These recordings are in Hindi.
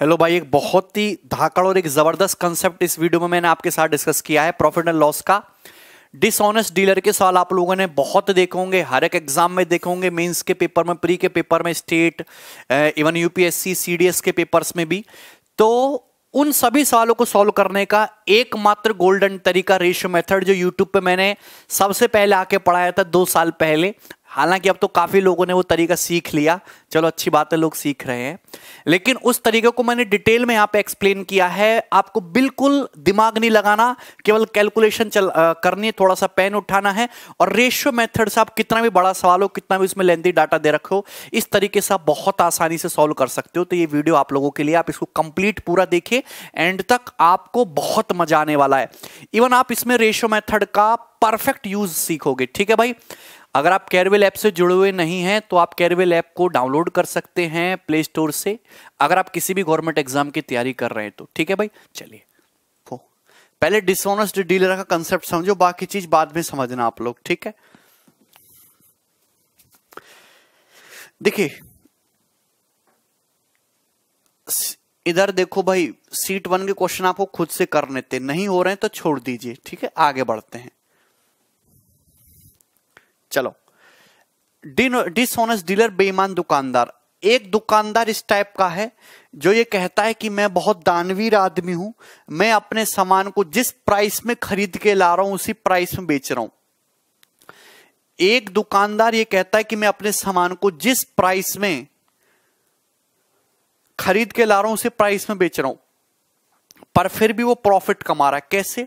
हेलो भाई एक बहुत ही धाकड़ और एक ज़बरदस्त कंसेप्ट इस वीडियो में मैंने आपके साथ डिस्कस किया है प्रॉफिट एंड लॉस का डिसऑनेस्ट डीलर के सवाल आप लोगों ने बहुत देखे होंगे हर एक एग्जाम में देखे होंगे मेन्स के पेपर में प्री के पेपर में स्टेट इवन यूपीएससी सीडीएस के पेपर्स में भी तो उन सभी सवालों को सॉल्व करने का एकमात्र गोल्डन तरीका रेशियो मेथड जो यूट्यूब पे मैंने सबसे पहले आके पढ़ाया था दो साल पहले हालांकि अब तो काफ़ी लोगों ने वो तरीका सीख लिया चलो अच्छी बात है लोग सीख रहे हैं लेकिन उस तरीके को मैंने डिटेल में यहाँ पे एक्सप्लेन किया है आपको बिल्कुल दिमाग नहीं लगाना केवल कैलकुलेशन चल करनी है थोड़ा सा पेन उठाना है और रेशियो मेथड से आप कितना भी बड़ा सवाल हो कितना भी उसमें लेंदी डाटा दे रखो इस तरीके से आप बहुत आसानी से सॉल्व कर सकते हो तो ये वीडियो आप लोगों के लिए आप इसको कंप्लीट पूरा देखिए एंड तक आपको बहुत मजा आने वाला है इवन आप इसमें रेशियो मेथड का परफेक्ट यूज सीखोगे ठीक है भाई अगर आप कैरवेल ऐप से जुड़े हुए नहीं हैं तो आप कैरवेल ऐप को डाउनलोड कर सकते हैं प्ले स्टोर से अगर आप किसी भी गवर्नमेंट एग्जाम की तैयारी कर रहे हैं तो ठीक है भाई चलिए पहले डिसऑनेस्ट डीलर का कंसेप्ट समझो बाकी चीज बाद में समझना आप लोग ठीक है देखिए इधर देखो भाई सीट वन के क्वेश्चन आपको खुद से करने थे नहीं हो रहे हैं तो छोड़ दीजिए ठीक है आगे बढ़ते हैं चलो डिसऑनेस्ट डीलर बेईमान दुकानदार एक दुकानदार इस टाइप का है जो ये कहता है कि मैं बहुत दानवीर आदमी हूं मैं अपने सामान को जिस प्राइस में खरीद के ला रहा हूं उसी प्राइस में बेच रहा हूं एक दुकानदार ये कहता है कि मैं अपने सामान को जिस प्राइस में खरीद के ला रहा हूं उसी प्राइस में बेच रहा हूं पर फिर भी वो प्रॉफिट कमा रहा है कैसे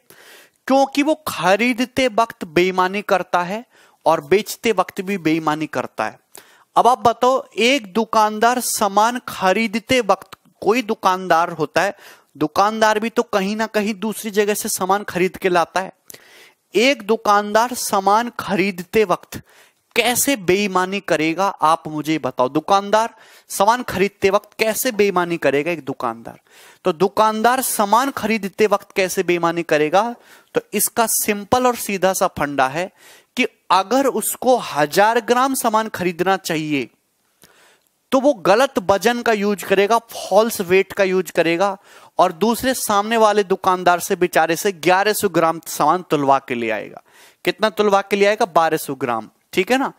क्योंकि वो खरीदते वक्त बेईमानी करता है और बेचते वक्त भी बेईमानी करता है अब आप बताओ एक दुकानदार सामान खरीदते वक्त कोई दुकानदार होता है दुकानदार भी तो कहीं ना कहीं दूसरी जगह से सामान खरीद के लाता है एक दुकानदार सामान खरीदते वक्त कैसे बेईमानी करेगा आप मुझे बताओ दुकानदार सामान खरीदते वक्त कैसे बेईमानी करेगा एक दुकानदार तो दुकानदार सामान खरीदते वक्त कैसे बेईमानी करेगा तो इसका सिंपल और सीधा सा फंडा है कि अगर उसको हजार ग्राम सामान खरीदना चाहिए तो वो गलत वजन का यूज करेगा फॉल्स वेट का यूज करेगा और दूसरे सामने वाले दुकानदार से बेचारे से 1100 ग्राम सामान तुलवा के ले आएगा कितना तुलवा के ले आएगा 1200 ग्राम ठीक है ना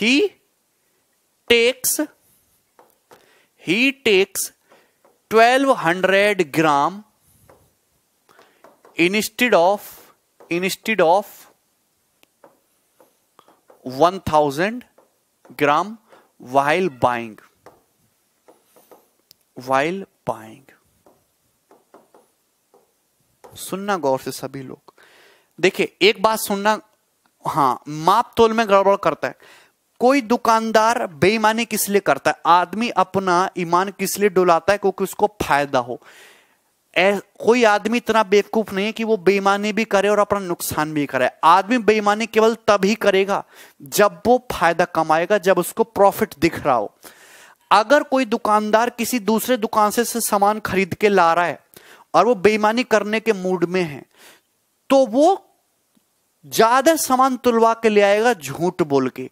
he takes he takes 1200 gram instead of instead of 1000 gram while buying while buying सुनना गौर से सभी लोग देखिए एक बात सुनना हाँ माप तोल में गड़बड़ करता है कोई दुकानदार बेईमानी किस लिए करता है आदमी अपना ईमान किस लिए डुलाता है क्योंकि उसको फायदा हो कोई आदमी इतना बेवकूफ नहीं है कि वो बेईमानी भी करे और अपना नुकसान भी करे आदमी बेईमानी केवल तब ही करेगा जब वो फायदा कमाएगा जब उसको प्रॉफिट दिख रहा हो अगर कोई दुकानदार किसी दूसरे दुकान से, से सामान खरीद के ला रहा है और वो बेईमानी करने के मूड में है तो वो ज्यादा सामान तुलवा के ले आएगा झूठ बोल के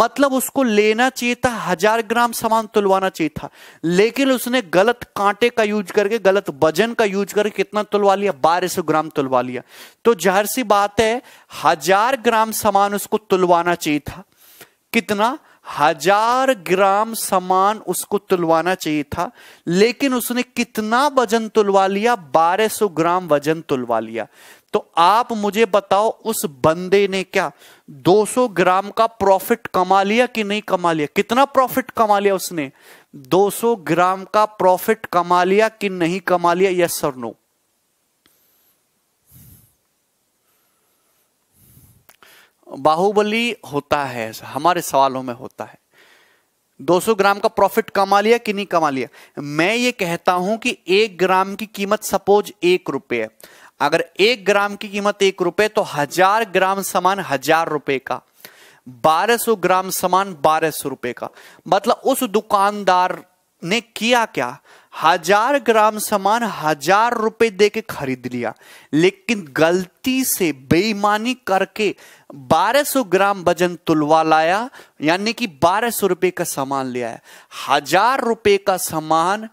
मतलब उसको लेना चाहिए था हजार ग्राम सामान तुलवाना चाहिए था लेकिन उसने गलत कांटे का यूज करके गलत वजन का यूज करके कितना तुलवा लिया बारह सौ ग्राम तुलवा लिया तो जहर सी बात है हजार ग्राम सामान उसको तुलवाना चाहिए था कितना हजार ग्राम सामान उसको तुलवाना चाहिए था लेकिन उसने कितना वजन तुलवा लिया 1200 ग्राम वजन तुलवा लिया तो आप मुझे बताओ उस बंदे ने क्या 200 ग्राम का प्रॉफिट कमा लिया कि नहीं कमा लिया कितना प्रॉफिट कमा लिया उसने 200 ग्राम का प्रॉफिट कमा लिया कि नहीं कमा लिया यस सर नो बाहुबली होता है हमारे सवालों में होता है 200 ग्राम का प्रॉफिट कमा लिया कि नहीं कमा लिया मैं ये कहता हूं कि एक ग्राम की कीमत सपोज एक रुपये है अगर एक ग्राम की कीमत एक रुपए तो हजार ग्राम सामान हजार रुपए का बारह सौ ग्राम सामान बारह सौ रुपए का मतलब उस दुकानदार ने किया क्या हजार ग्राम समान हजार रुपए दे के खरीद लिया लेकिन गलती से बेईमानी करके 1200 ग्राम वजन तुलवा लाया यानी कि 1200 रुपए का सामान ले आया हजार रुपए का सामान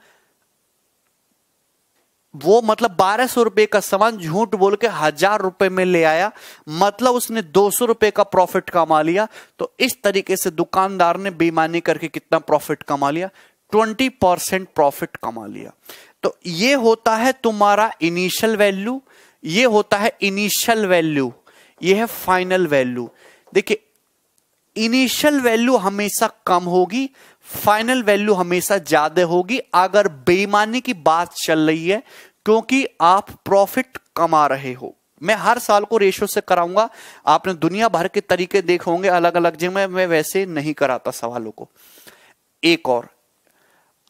वो मतलब बारह सौ रुपए का सामान झूठ बोल के हजार रुपए में ले आया मतलब उसने दो सौ रुपए का प्रॉफिट कमा लिया तो इस तरीके से दुकानदार ने बेमानी करके कितना प्रॉफिट कमा लिया ट्वेंटी परसेंट प्रॉफिट कमा लिया तो ये होता है तुम्हारा इनिशियल वैल्यू ये होता है इनिशियल वैल्यू ये है फाइनल वैल्यू देखिए इनिशियल वैल्यू हमेशा कम होगी फाइनल वैल्यू हमेशा ज्यादा होगी अगर बेईमानी की बात चल रही है क्योंकि आप प्रॉफिट कमा रहे हो मैं हर साल को रेशो से कराऊंगा आपने दुनिया भर के तरीके देखे होंगे अलग अलग जगह मैं वैसे नहीं कराता सवालों को एक और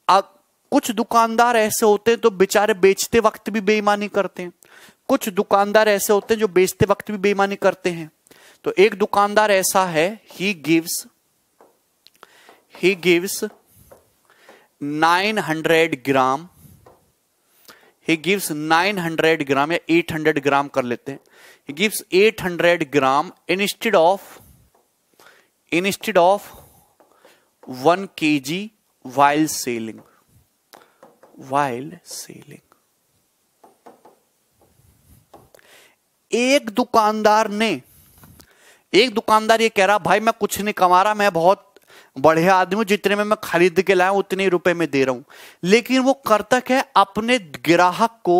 अब कुछ दुकानदार ऐसे होते हैं तो बेचारे बेचते वक्त भी बेईमानी करते हैं कुछ दुकानदार ऐसे होते हैं जो बेचते वक्त भी बेईमानी करते हैं तो एक दुकानदार ऐसा है he gives he gives 900 gram he gives 900 gram ya 800 gram kar lete हैं he gives 800 gram instead of instead of 1 kg while sailing while sailing एक दुकानदार ने एक दुकानदार ये कह रहा भाई मैं कुछ नहीं कमा रहा मैं बहुत बढ़िया आदमी जितने में मैं खरीद के लाया उतने रुपए में दे रहा हूं लेकिन वो करता क्या है अपने ग्राहक को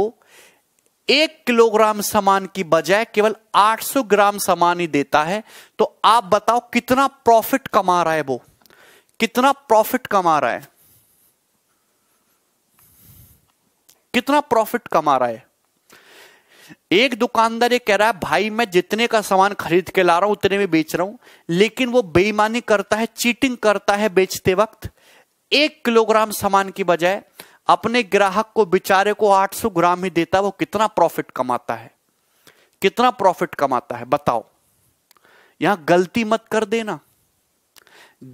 एक किलोग्राम सामान की बजाय केवल 800 ग्राम सामान ही देता है तो आप बताओ कितना प्रॉफिट कमा रहा है वो कितना प्रॉफिट कमा रहा है कितना प्रॉफिट कमा रहा है एक दुकानदार ये कह रहा है भाई मैं जितने का सामान खरीद के ला रहा हूं उतने में बेच रहा हूं लेकिन वो बेईमानी करता है चीटिंग करता है बेचते वक्त एक किलोग्राम सामान की बजाय अपने ग्राहक को बेचारे को 800 ग्राम ही देता है वो कितना प्रॉफिट कमाता है कितना प्रॉफिट कमाता है बताओ यहां गलती मत कर देना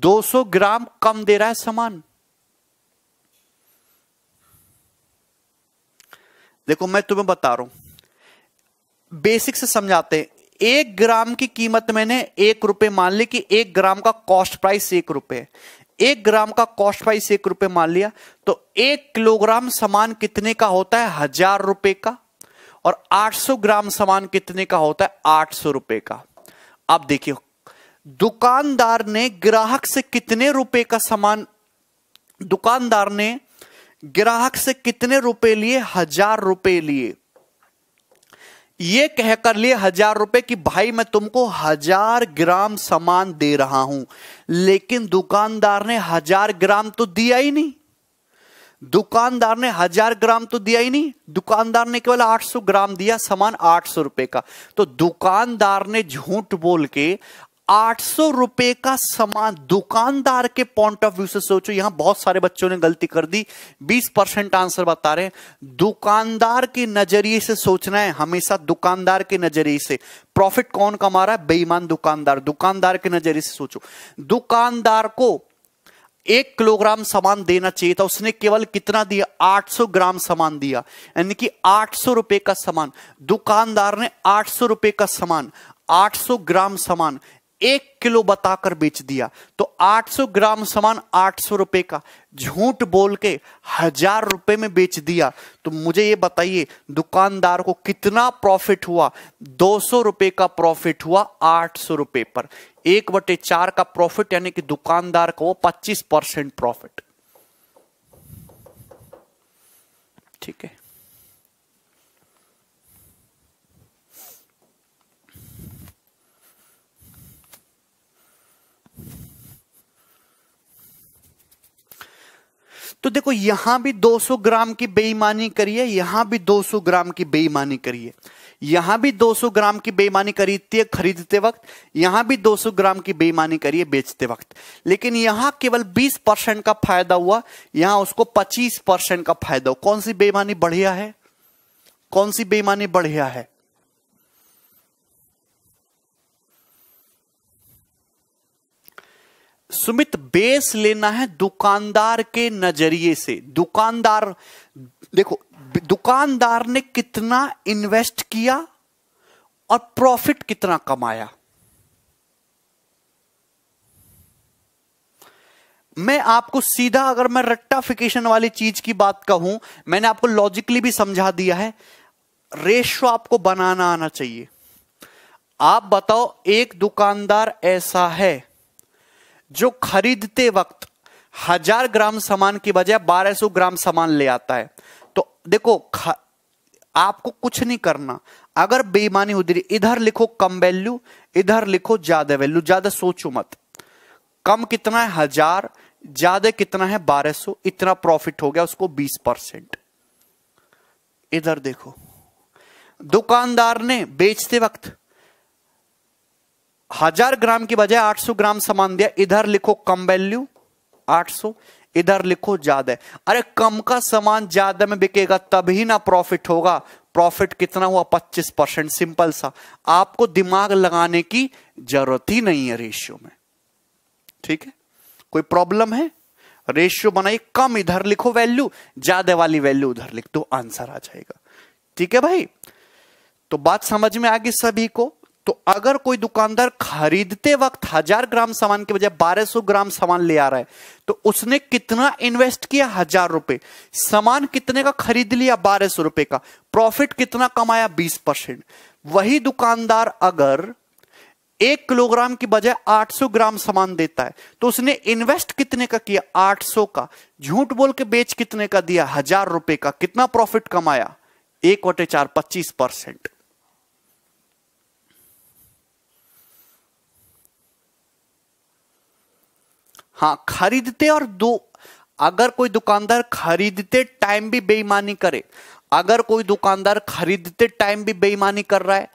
200 ग्राम कम दे रहा है सामान देखो मैं तुम्हें बता रहा हूं बेसिक से समझाते हैं एक ग्राम की कीमत मैंने एक रुपए मान ली कि एक ग्राम का कॉस्ट प्राइस एक रुपए एक ग्राम का कॉस्ट प्राइस एक रुपए मान लिया तो एक किलोग्राम सामान कितने का होता है हजार रुपए का और 800 ग्राम सामान कितने का होता है आठ सौ रुपए का अब देखिए दुकानदार ने ग्राहक से कितने रुपए का सामान दुकानदार ने ग्राहक से कितने रुपए लिए हजार रुपए लिए ये कहकर लिए हजार रुपए की भाई मैं तुमको हजार ग्राम सामान दे रहा हूं लेकिन दुकानदार ने हजार ग्राम तो दिया ही नहीं दुकानदार ने हजार ग्राम तो दिया ही नहीं दुकानदार ने केवल 800 ग्राम दिया सामान 800 रुपए का तो दुकानदार ने झूठ बोल के 800 रुपए का सामान दुकानदार के पॉइंट ऑफ व्यू से सोचो यहां बहुत सारे बच्चों ने गलती कर दी 20 परसेंट आंसर बता रहे हैं दुकानदार के नजरिए से सोचना है हमेशा दुकानदार के नजरिए से प्रॉफिट कौन कमा रहा है बेईमान दुकानदार दुकानदार के नजरिए से सोचो दुकानदार को एक किलोग्राम सामान देना चाहिए था उसने केवल कितना दिया 800 ग्राम सामान दिया यानी कि 800 रुपए का सामान दुकानदार ने 800 रुपए का सामान 800 ग्राम सामान एक किलो बताकर बेच दिया तो 800 ग्राम सामान 800 रुपए का झूठ बोल के हजार रुपए में बेच दिया तो मुझे ये बताइए दुकानदार को कितना प्रॉफिट हुआ 200 रुपए का प्रॉफिट हुआ 800 रुपए पर एक बटे चार का प्रॉफिट यानी कि दुकानदार को 25 परसेंट प्रॉफिट ठीक है तो देखो यहां भी 200 ग्राम की बेईमानी करिए यहां भी 200 ग्राम की बेईमानी करिए यहां भी 200 ग्राम की बेईमानी है खरीदते वक्त यहां भी 200 ग्राम की बेईमानी करिए बेचते वक्त लेकिन यहां केवल 20 परसेंट का फायदा हुआ यहां उसको 25 परसेंट का फायदा हुआ कौन सी बेईमानी बढ़िया है कौन सी बेईमानी बढ़िया है सुमित बेस लेना है दुकानदार के नजरिए से दुकानदार देखो दुकानदार ने कितना इन्वेस्ट किया और प्रॉफिट कितना कमाया मैं आपको सीधा अगर मैं रट्टाफिकेशन वाली चीज की बात कहूं मैंने आपको लॉजिकली भी समझा दिया है रेशो आपको बनाना आना चाहिए आप बताओ एक दुकानदार ऐसा है जो खरीदते वक्त हजार ग्राम सामान की बजाय बारह सौ ग्राम सामान ले आता है तो देखो आपको कुछ नहीं करना अगर बेईमानी हो रही इधर लिखो कम वैल्यू इधर लिखो ज्यादा वैल्यू ज्यादा सोचो मत कम कितना है हजार ज्यादा कितना है बारह सौ इतना प्रॉफिट हो गया उसको बीस परसेंट इधर देखो दुकानदार ने बेचते वक्त हजार ग्राम की बजाय 800 ग्राम सामान दिया इधर लिखो कम वैल्यू 800 इधर लिखो ज्यादा अरे कम का सामान ज्यादा में बिकेगा तभी ना प्रॉफिट होगा प्रॉफिट कितना हुआ 25 परसेंट सिंपल सा आपको दिमाग लगाने की जरूरत ही नहीं है रेशियो में ठीक है कोई प्रॉब्लम है रेशियो बनाइए कम इधर लिखो वैल्यू ज्यादा वाली वैल्यू उधर लिख दो आंसर आ जाएगा ठीक है भाई तो बात समझ में आ गई सभी को तो अगर कोई दुकानदार खरीदते वक्त हजार ग्राम सामान के बजाय 1200 ग्राम सामान ले आ रहा है तो उसने कितना इन्वेस्ट किया हजार रुपए सामान कितने का खरीद लिया बारह सौ रुपए का प्रॉफिट कितना कमाया बीस परसेंट वही दुकानदार अगर एक किलोग्राम की बजाय 800 ग्राम सामान देता है तो उसने इन्वेस्ट कितने का किया 800 का झूठ बोल के बेच कितने का दिया हजार रुपए का कितना प्रॉफिट कमाया एक वटे चार पच्चीस परसेंट हाँ खरीदते और दो अगर कोई दुकानदार खरीदते टाइम भी बेईमानी करे अगर कोई दुकानदार खरीदते टाइम भी बेईमानी कर रहा है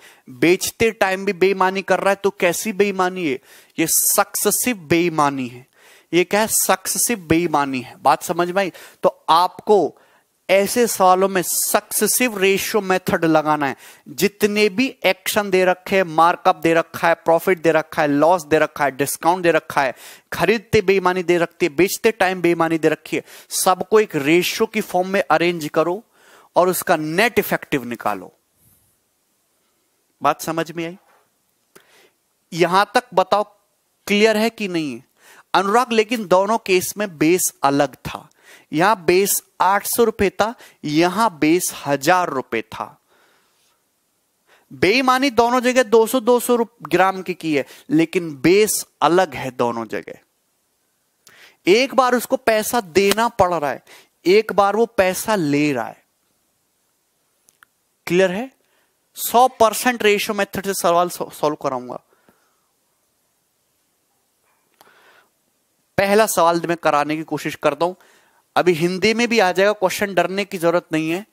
बेचते टाइम भी बेईमानी कर रहा है तो कैसी बेईमानी है ये सक्सेसिव बेईमानी है ये क्या है सक्सेसिव बेईमानी है बात समझ में आई तो आपको ऐसे सालों में सक्सेसिव रेशियो मेथड लगाना है जितने भी एक्शन दे रखे हैं मार्कअप दे रखा है प्रॉफिट दे रखा है लॉस दे रखा है डिस्काउंट दे रखा है खरीदते बेईमानी दे रखती है बेचते टाइम बेईमानी दे रखी है सबको एक रेशियो की फॉर्म में अरेंज करो और उसका नेट इफेक्टिव निकालो बात समझ में आई यहां तक बताओ क्लियर है कि नहीं अनुराग लेकिन दोनों केस में बेस अलग था यहां बेस आठ सौ रुपए था यहां बेस हजार रुपए था बेईमानी दोनों जगह 200 200 ग्राम की की है लेकिन बेस अलग है दोनों जगह एक बार उसको पैसा देना पड़ रहा है एक बार वो पैसा ले रहा है क्लियर है 100 परसेंट रेशियो मेथड से सवाल सॉल्व कराऊंगा पहला सवाल मैं कराने की कोशिश करता हूं अभी हिंदी में भी आ जाएगा क्वेश्चन डरने की जरूरत नहीं है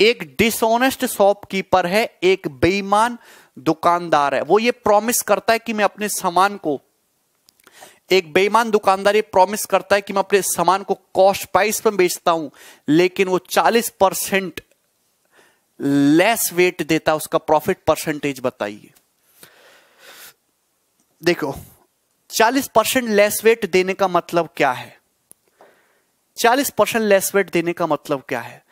एक डिसऑनेस्ट शॉपकीपर है एक बेईमान दुकानदार है वो ये प्रॉमिस करता है कि मैं अपने सामान को एक बेईमान दुकानदार ये प्रॉमिस करता है कि मैं अपने सामान को कॉस्ट प्राइस पर बेचता हूं लेकिन वो 40 परसेंट लेस वेट देता है उसका प्रॉफिट परसेंटेज बताइए देखो 40 परसेंट लेस वेट देने का मतलब क्या है 40 परसेंट लेस वेट देने का मतलब क्या है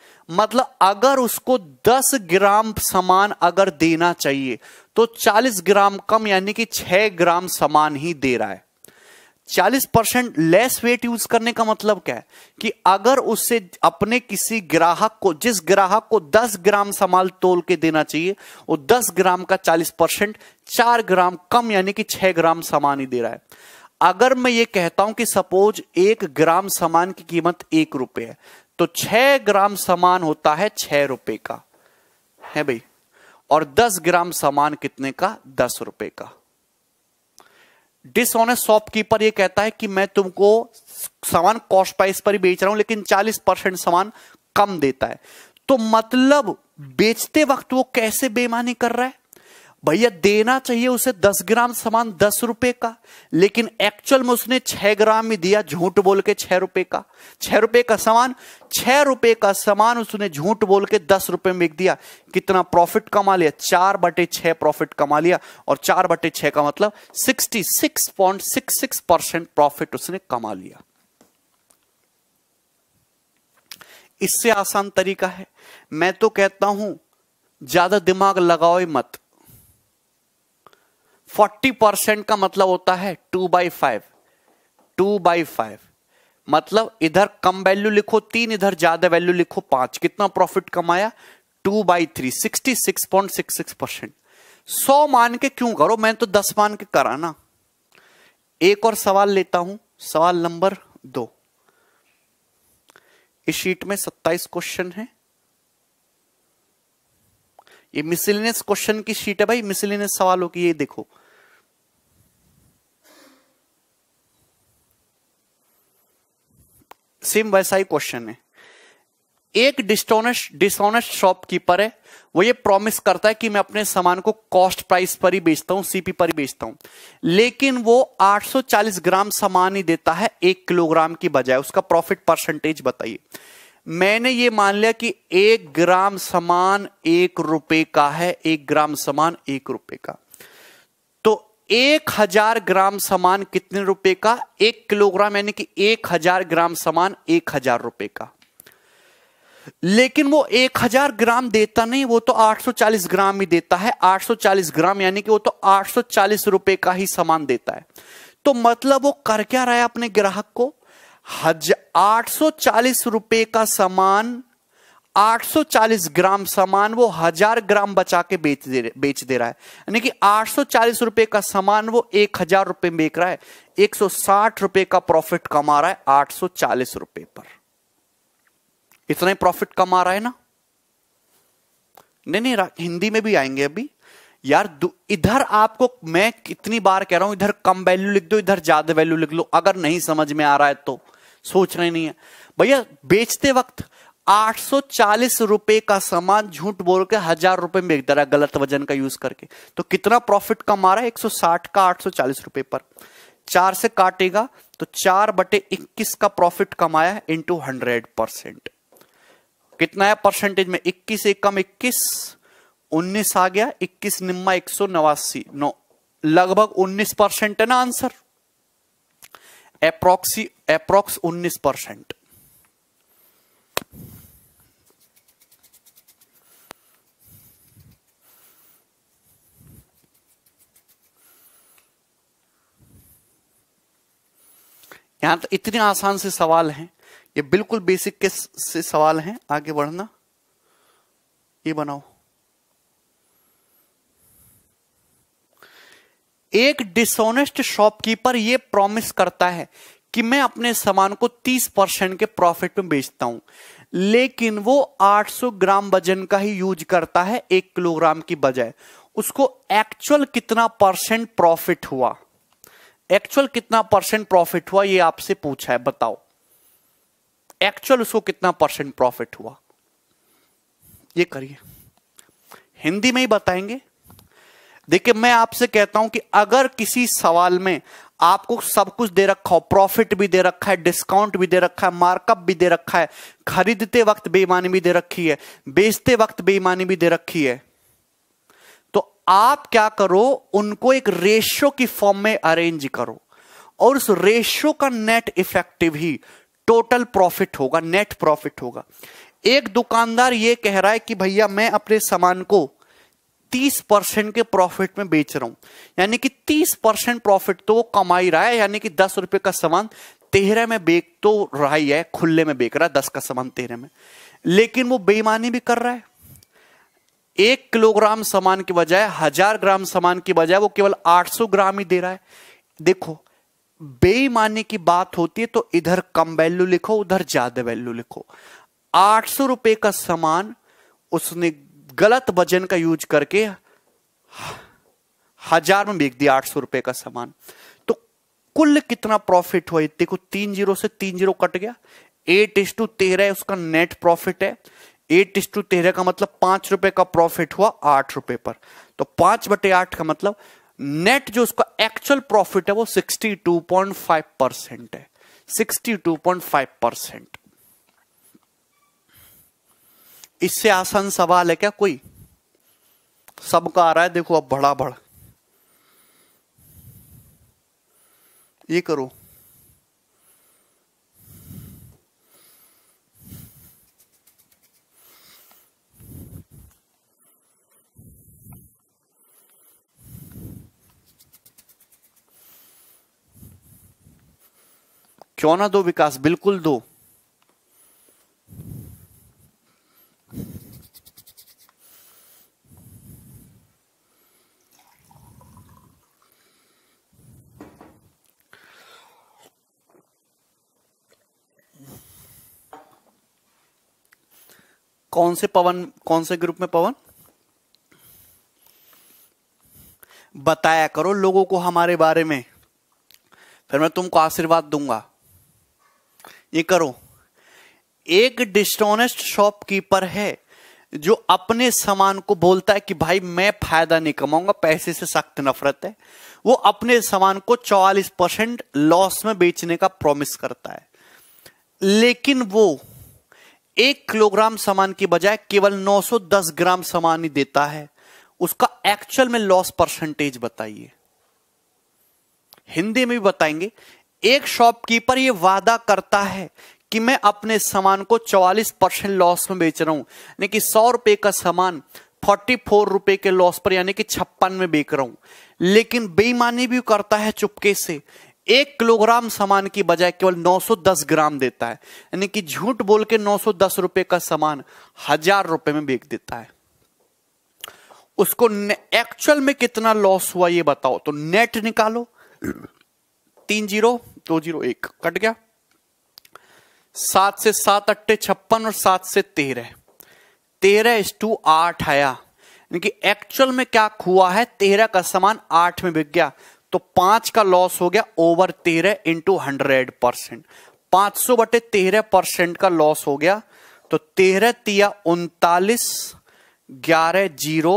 मतलब अगर उसको 10 ग्राम सामान अगर देना चाहिए तो 40 ग्राम कम यानी कि 6 ग्राम सामान ही दे रहा है 40 परसेंट लेस वेट यूज करने का मतलब क्या है कि अगर उससे अपने किसी ग्राहक को जिस ग्राहक को 10 ग्राम सामान तोल के देना चाहिए वो 10 ग्राम का 40 परसेंट चार ग्राम कम यानी कि 6 ग्राम सामान ही दे रहा है अगर मैं ये कहता हूं कि सपोज एक ग्राम सामान की कीमत एक रुपए है तो छह ग्राम सामान होता है छह रुपए का है भाई और दस ग्राम सामान कितने का दस रुपए का डिसऑनेस्ट शॉपकीपर ये कहता है कि मैं तुमको सामान कॉस्ट प्राइस पर ही बेच रहा हूं लेकिन 40 परसेंट सामान कम देता है तो मतलब बेचते वक्त वो कैसे बेमानी कर रहा है भैया देना चाहिए उसे दस ग्राम सामान दस रुपए का लेकिन एक्चुअल में उसने छह ग्राम ही दिया झूठ बोल के छह रुपए का छह रुपए का सामान छह रुपए का सामान उसने झूठ बोल के दस रुपए में बेच दिया कितना प्रॉफिट कमा लिया चार बटे छह प्रॉफिट कमा लिया और चार बटे छह का मतलब sixty six point six six percent profit उसने कमा लिया इससे आसान तरीका है मैं तो कहता हूं ज्यादा दिमाग लगाओ मत फोर्टी परसेंट का मतलब होता है two by five two by five मतलब इधर कम वैल्यू लिखो तीन इधर ज्यादा वैल्यू लिखो पांच कितना प्रॉफिट कमाया two by three sixty six point six six percent सौ मान के क्यों करो मैं तो दस मान के करा ना एक और सवाल लेता हूं सवाल नंबर दो इस शीट में सत्ताईस क्वेश्चन है ये मिसिलिनियस क्वेश्चन की शीट है भाई मिसिलिनियस सवालों की ये देखो सेम वैसा ही क्वेश्चन है एक डिस्टोनेस्ट डिसऑनेस्ट शॉपकीपर है वो ये प्रॉमिस करता है कि मैं अपने सामान को कॉस्ट प्राइस पर ही बेचता हूं सीपी पर ही बेचता हूं लेकिन वो 840 ग्राम सामान ही देता है एक किलोग्राम की बजाय उसका प्रॉफिट परसेंटेज बताइए मैंने ये मान लिया कि एक ग्राम सामान एक रुपए का है एक ग्राम सामान एक रुपए का एक हजार ग्राम सामान कितने रुपए का एक किलोग्राम यानी कि एक हजार ग्राम सामान एक हजार रुपए का लेकिन वो एक हजार ग्राम देता नहीं वो तो 840 ग्राम ही देता है 840 ग्राम यानी कि वो तो 840 रुपए का ही सामान देता है तो मतलब वो कर क्या रहा है अपने ग्राहक को हज चालीस रुपए का सामान 840 ग्राम सामान वो हजार ग्राम बचा के बेच दे बेच दे रहा है यानी कि 840 रुपए का सामान वो एक हजार रुपए में बेच रहा है 160 रुपए का प्रॉफिट कमा रहा है 840 रुपए पर इतना ही प्रॉफिट कमा रहा है ना नहीं नहीं हिंदी में भी आएंगे अभी यार इधर आपको मैं कितनी बार कह रहा हूं इधर कम वैल्यू लिख दो इधर ज्यादा वैल्यू लिख लो अगर नहीं समझ में आ रहा है तो सोच रहे नहीं है भैया बेचते वक्त 840 रुपए का सामान झूठ बोल के हजार रुपए में दे रहा गलत वजन का यूज करके तो कितना प्रॉफिट कमा रहा है 160 का 840 रुपए पर चार से काटेगा तो चार बटे इक्कीस का प्रॉफिट कमाया है इंटू हंड्रेड परसेंट कितना है परसेंटेज में इक्कीस एक कम इक्कीस उन्नीस आ गया इक्कीस निम्मा एक सौ नवासी नौ लगभग उन्नीस परसेंट है ना आंसर एप्रोक्सी अप्रोक्स उन्नीस परसेंट यहां तो इतने आसान से सवाल हैं ये बिल्कुल बेसिक के से सवाल हैं आगे बढ़ना ये बनाओ एक डिसोनेस्ट शॉपकीपर ये प्रॉमिस करता है कि मैं अपने सामान को 30 परसेंट के प्रॉफिट में बेचता हूं लेकिन वो 800 ग्राम वजन का ही यूज करता है एक किलोग्राम की बजाय उसको एक्चुअल कितना परसेंट प्रॉफिट हुआ एक्चुअल कितना परसेंट प्रॉफिट हुआ ये आपसे पूछा है बताओ एक्चुअल उसको कितना परसेंट प्रॉफिट हुआ ये करिए हिंदी में ही बताएंगे देखिए मैं आपसे कहता हूं कि अगर किसी सवाल में आपको सब कुछ दे रखा हो प्रॉफिट भी दे रखा है डिस्काउंट भी दे रखा है मार्कअप भी दे रखा है खरीदते वक्त बेईमानी भी दे रखी है बेचते वक्त बेईमानी भी दे रखी है आप क्या करो उनको एक रेशो की फॉर्म में अरेंज करो और उस रेशो का नेट इफेक्टिव ही टोटल प्रॉफिट होगा नेट प्रॉफिट होगा एक दुकानदार ये कह रहा है कि भैया मैं अपने सामान को 30 परसेंट के प्रॉफिट में बेच रहा हूं यानी कि 30 परसेंट प्रॉफिट तो वो कमा ही रहा है यानी कि दस रुपए का सामान तेरह में बेच तो रहा ही है खुले में बेच रहा है दस का सामान तेरह में लेकिन वो बेईमानी भी कर रहा है एक किलोग्राम सामान के बजाय हजार ग्राम सामान के बजाय वो केवल 800 ग्राम ही दे रहा है देखो बेईमानी की बात होती है तो इधर कम वैल्यू लिखो उधर ज्यादा वैल्यू लिखो आठ सौ रुपए का सामान उसने गलत वजन का यूज करके हजार में बेच दिया आठ सौ रुपए का सामान तो कुल कितना प्रॉफिट हुआ देखो तीन जीरो से तीन जीरो कट गया एट इस टू तेरह उसका नेट प्रॉफिट है एट इस टू तेरह का मतलब पांच रुपए का प्रॉफिट हुआ आठ रुपए पर तो पांच बटे आठ का मतलब नेट जो उसका एक्चुअल प्रॉफिट है वो sixty two point five percent है sixty two point five percent इससे आसान सवाल है क्या कोई सबका आ रहा है देखो अब बड़ा बड़ा ये करो क्यों ना दो विकास बिल्कुल दो कौन से पवन कौन से ग्रुप में पवन बताया करो लोगों को हमारे बारे में फिर मैं तुमको आशीर्वाद दूंगा ये करो एक डिस्टोनेस्ट शॉपकीपर है जो अपने सामान को बोलता है कि भाई मैं फायदा नहीं कमाऊंगा पैसे से सख्त नफरत है वो अपने सामान को 44 परसेंट लॉस में बेचने का प्रॉमिस करता है लेकिन वो एक किलोग्राम सामान की बजाय केवल 910 ग्राम सामान ही देता है उसका एक्चुअल में लॉस परसेंटेज बताइए हिंदी में भी बताएंगे एक शॉपकीपर ये वादा करता है कि मैं अपने सामान को 44 परसेंट लॉस में बेच रहा हूं यानी कि सौ रुपए का सामान 44 रुपए के लॉस पर यानी कि छप्पन में बेच रहा हूं लेकिन बेईमानी भी करता है चुपके से एक किलोग्राम सामान की बजाय केवल 910 ग्राम देता है यानी कि झूठ बोल के 910 रुपए का सामान हजार रुपए में बेच देता है उसको एक्चुअल में कितना लॉस हुआ ये बताओ तो नेट निकालो तीन जीरो दो जीरो एक कट गया सात से सात अट्ठे छप्पन और सात से तेरह तेरह इस टू आठ आया कि एक्चुअल में क्या हुआ है तेरह का सामान आठ में बिक गया तो पांच का लॉस हो गया ओवर तेरह इंटू हंड्रेड परसेंट पांच सौ बटे तेरह परसेंट का लॉस हो गया तो तेरह तिया उनतालीस ग्यारह जीरो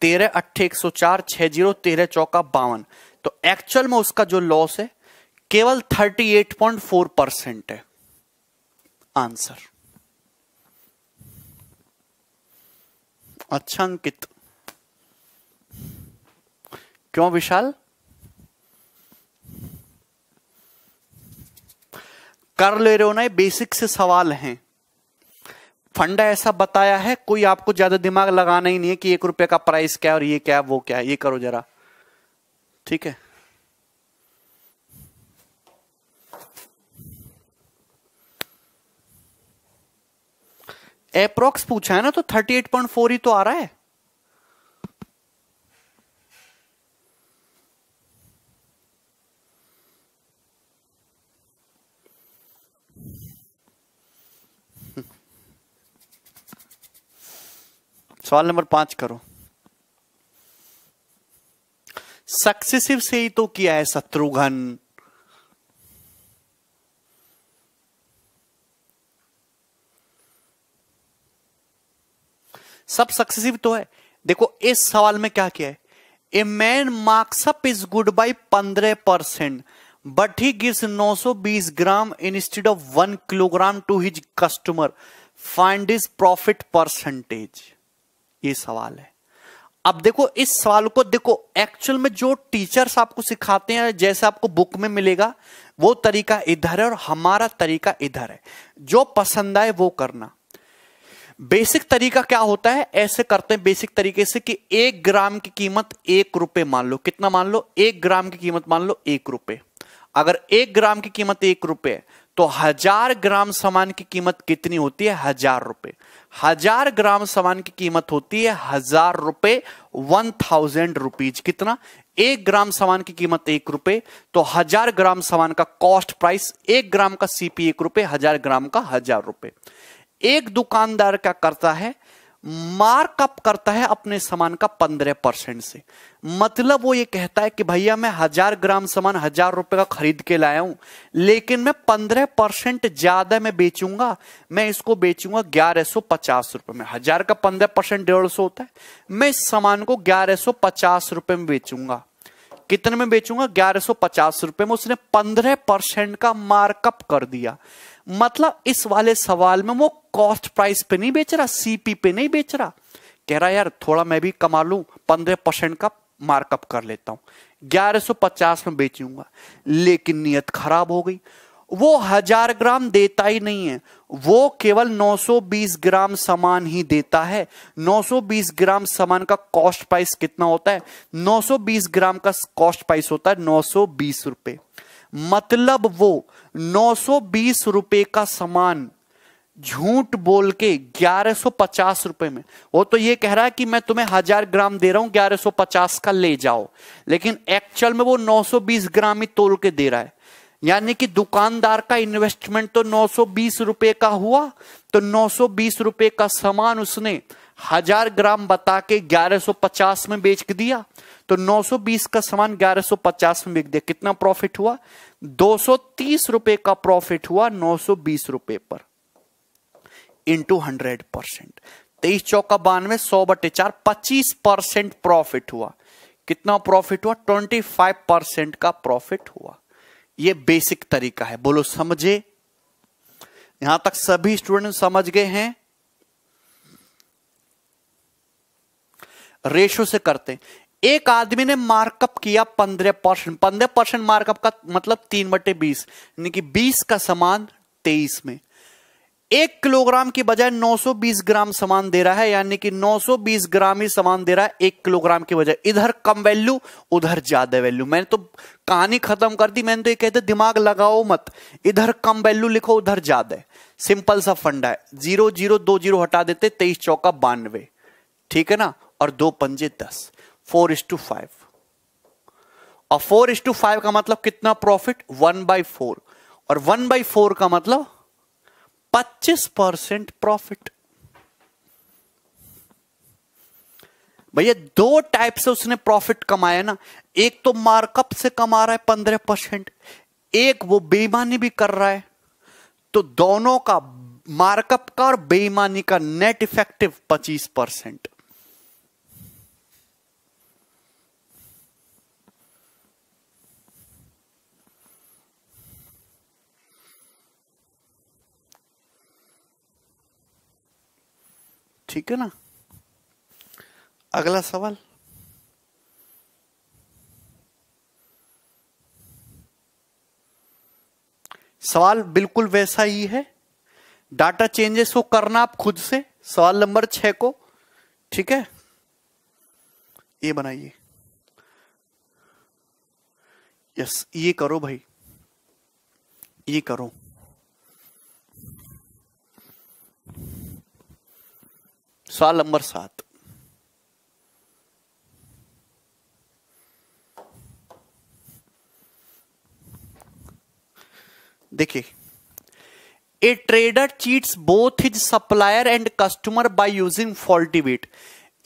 तेरह अट्ठे एक सौ चार छह जीरो तेरह चौका बावन तो एक्चुअल में उसका जो लॉस है केवल 38.4 परसेंट है आंसर अच्छा अंकित क्यों विशाल कर ले रहे हो ना बेसिक से सवाल है फंडा ऐसा बताया है कोई आपको ज्यादा दिमाग लगाना ही नहीं है कि एक रुपए का प्राइस क्या है और ये क्या है वो क्या है ये करो जरा ठीक है एप्रोक्स पूछा है ना तो 38.4 ही तो आ रहा है सवाल नंबर पांच करो सक्सेसिव से ही तो किया है शत्रुघ्न सब सक्सेसिव तो है देखो इस सवाल में क्या किया है a man marks up his good by पंद्रह percent but he gives 920 gram instead of one kilogram to his customer find his profit percentage ये सवाल है अब देखो इस सवाल को देखो एक्चुअल में जो टीचर्स आपको सिखाते हैं जैसे आपको बुक में मिलेगा वो तरीका इधर है और हमारा तरीका इधर है जो पसंद आए वो करना बेसिक तरीका क्या होता है ऐसे करते हैं बेसिक तरीके से कि एक ग्राम की कीमत एक रुपए मान लो कितना मान लो एक ग्राम की कीमत मान लो एक रुपए अगर एक ग्राम की कीमत एक रुपए तो हजार ग्राम सामान की कीमत कितनी होती है हजार रुपए हजार ग्राम सामान की कीमत होती है हजार रुपए वन थाउजेंड रुपीज कितना एक ग्राम सामान की कीमत एक रुपए तो हजार ग्राम सामान का कॉस्ट प्राइस एक ग्राम का सीपी एक रुपए हजार ग्राम का हजार रुपए एक दुकानदार क्या करता है मार्कअप करता है अपने सामान का पंद्रह परसेंट से मतलब वो ये कहता है कि भैया मैं हजार ग्राम सामान हजार रुपए का खरीद के लाया हूं लेकिन मैं पंद्रह परसेंट ज्यादा में बेचूंगा मैं इसको बेचूंगा ग्यारह सौ पचास रुपए में हजार का पंद्रह परसेंट डेढ़ सौ होता है मैं इस सामान को ग्यारह सौ पचास रुपए में बेचूंगा कितने में बेचूंगा ग्यारह सौ पचास रुपए में उसने पंद्रह परसेंट का मार्कअप कर दिया मतलब इस वाले सवाल में वो कॉस्ट प्राइस पे नहीं बेच रहा सीपी पे नहीं बेच रहा कह रहा यार थोड़ा मैं भी कमा लू पंद्रह परसेंट का मार्कअप कर लेता हूं ग्यारह सौ पचास में बेचूंगा लेकिन नियत खराब हो गई वो हजार ग्राम देता ही नहीं है वो केवल 920 ग्राम सामान ही देता है 920 ग्राम सामान का कॉस्ट प्राइस कितना होता है 920 ग्राम का कॉस्ट प्राइस होता है नौ सौ बीस रुपए मतलब वो 920 रुपए का सामान झूठ बोल के 1150 रुपए में वो तो ये कह रहा है कि मैं तुम्हें हजार ग्राम दे रहा हूं 1150 का ले जाओ लेकिन एक्चुअल में वो 920 ग्राम ही तोल के दे रहा है यानी कि दुकानदार का इन्वेस्टमेंट तो 920 रुपए का हुआ तो 920 रुपए का सामान उसने हजार ग्राम बता के 1150 में बेच के दिया तो 920 का सामान 1150 में बिक दिया कितना प्रॉफिट हुआ दो रुपए का प्रॉफिट हुआ नौ रुपए पर इंटू हंड्रेड परसेंट तेईस चौका बानवे सौ बटे चार पच्चीस परसेंट प्रॉफिट हुआ कितना प्रॉफिट हुआ ट्वेंटी फाइव परसेंट का प्रॉफिट हुआ ये बेसिक तरीका है बोलो समझे यहां तक सभी स्टूडेंट समझ गए हैं रेशो से करते हैं एक आदमी ने मार्कअप किया पंद्रह परसेंट पंद्रह परसेंट मार्कअप का मतलब तीन बटे बीस यानी कि बीस का सामान तेईस में एक किलोग्राम की बजाय 920 ग्राम सामान दे रहा है यानी कि 920 ग्राम ही सामान दे रहा है एक किलोग्राम की बजाय इधर कम वैल्यू उधर ज्यादा वैल्यू मैंने तो कहानी खत्म कर दी मैंने तो ये कहते दिमाग लगाओ मत इधर कम वैल्यू लिखो उधर ज्यादा सिंपल सा फंडा है जीरो जीरो दो जीरो हटा देते तेईस चौका बानवे ठीक है ना और दो पंजे दस फोर इज टू फाइव और फोर इज टू फाइव का मतलब कितना प्रॉफिट वन बाई फोर और वन बाई फोर का मतलब पच्चीस परसेंट प्रॉफिट भैया दो टाइप से उसने प्रॉफिट कमाया ना एक तो मार्कअप से कमा रहा है पंद्रह परसेंट एक वो बेईमानी भी कर रहा है तो दोनों का मार्कअप का और बेईमानी का नेट इफेक्टिव पच्चीस परसेंट ठीक है ना अगला सवाल सवाल बिल्कुल वैसा ही है डाटा चेंजेस को करना आप खुद से सवाल नंबर छह को ठीक है ये बनाइए यस ये करो भाई ये करो सवाल नंबर सात देखिए a trader cheats both his supplier and customer by using faulty bit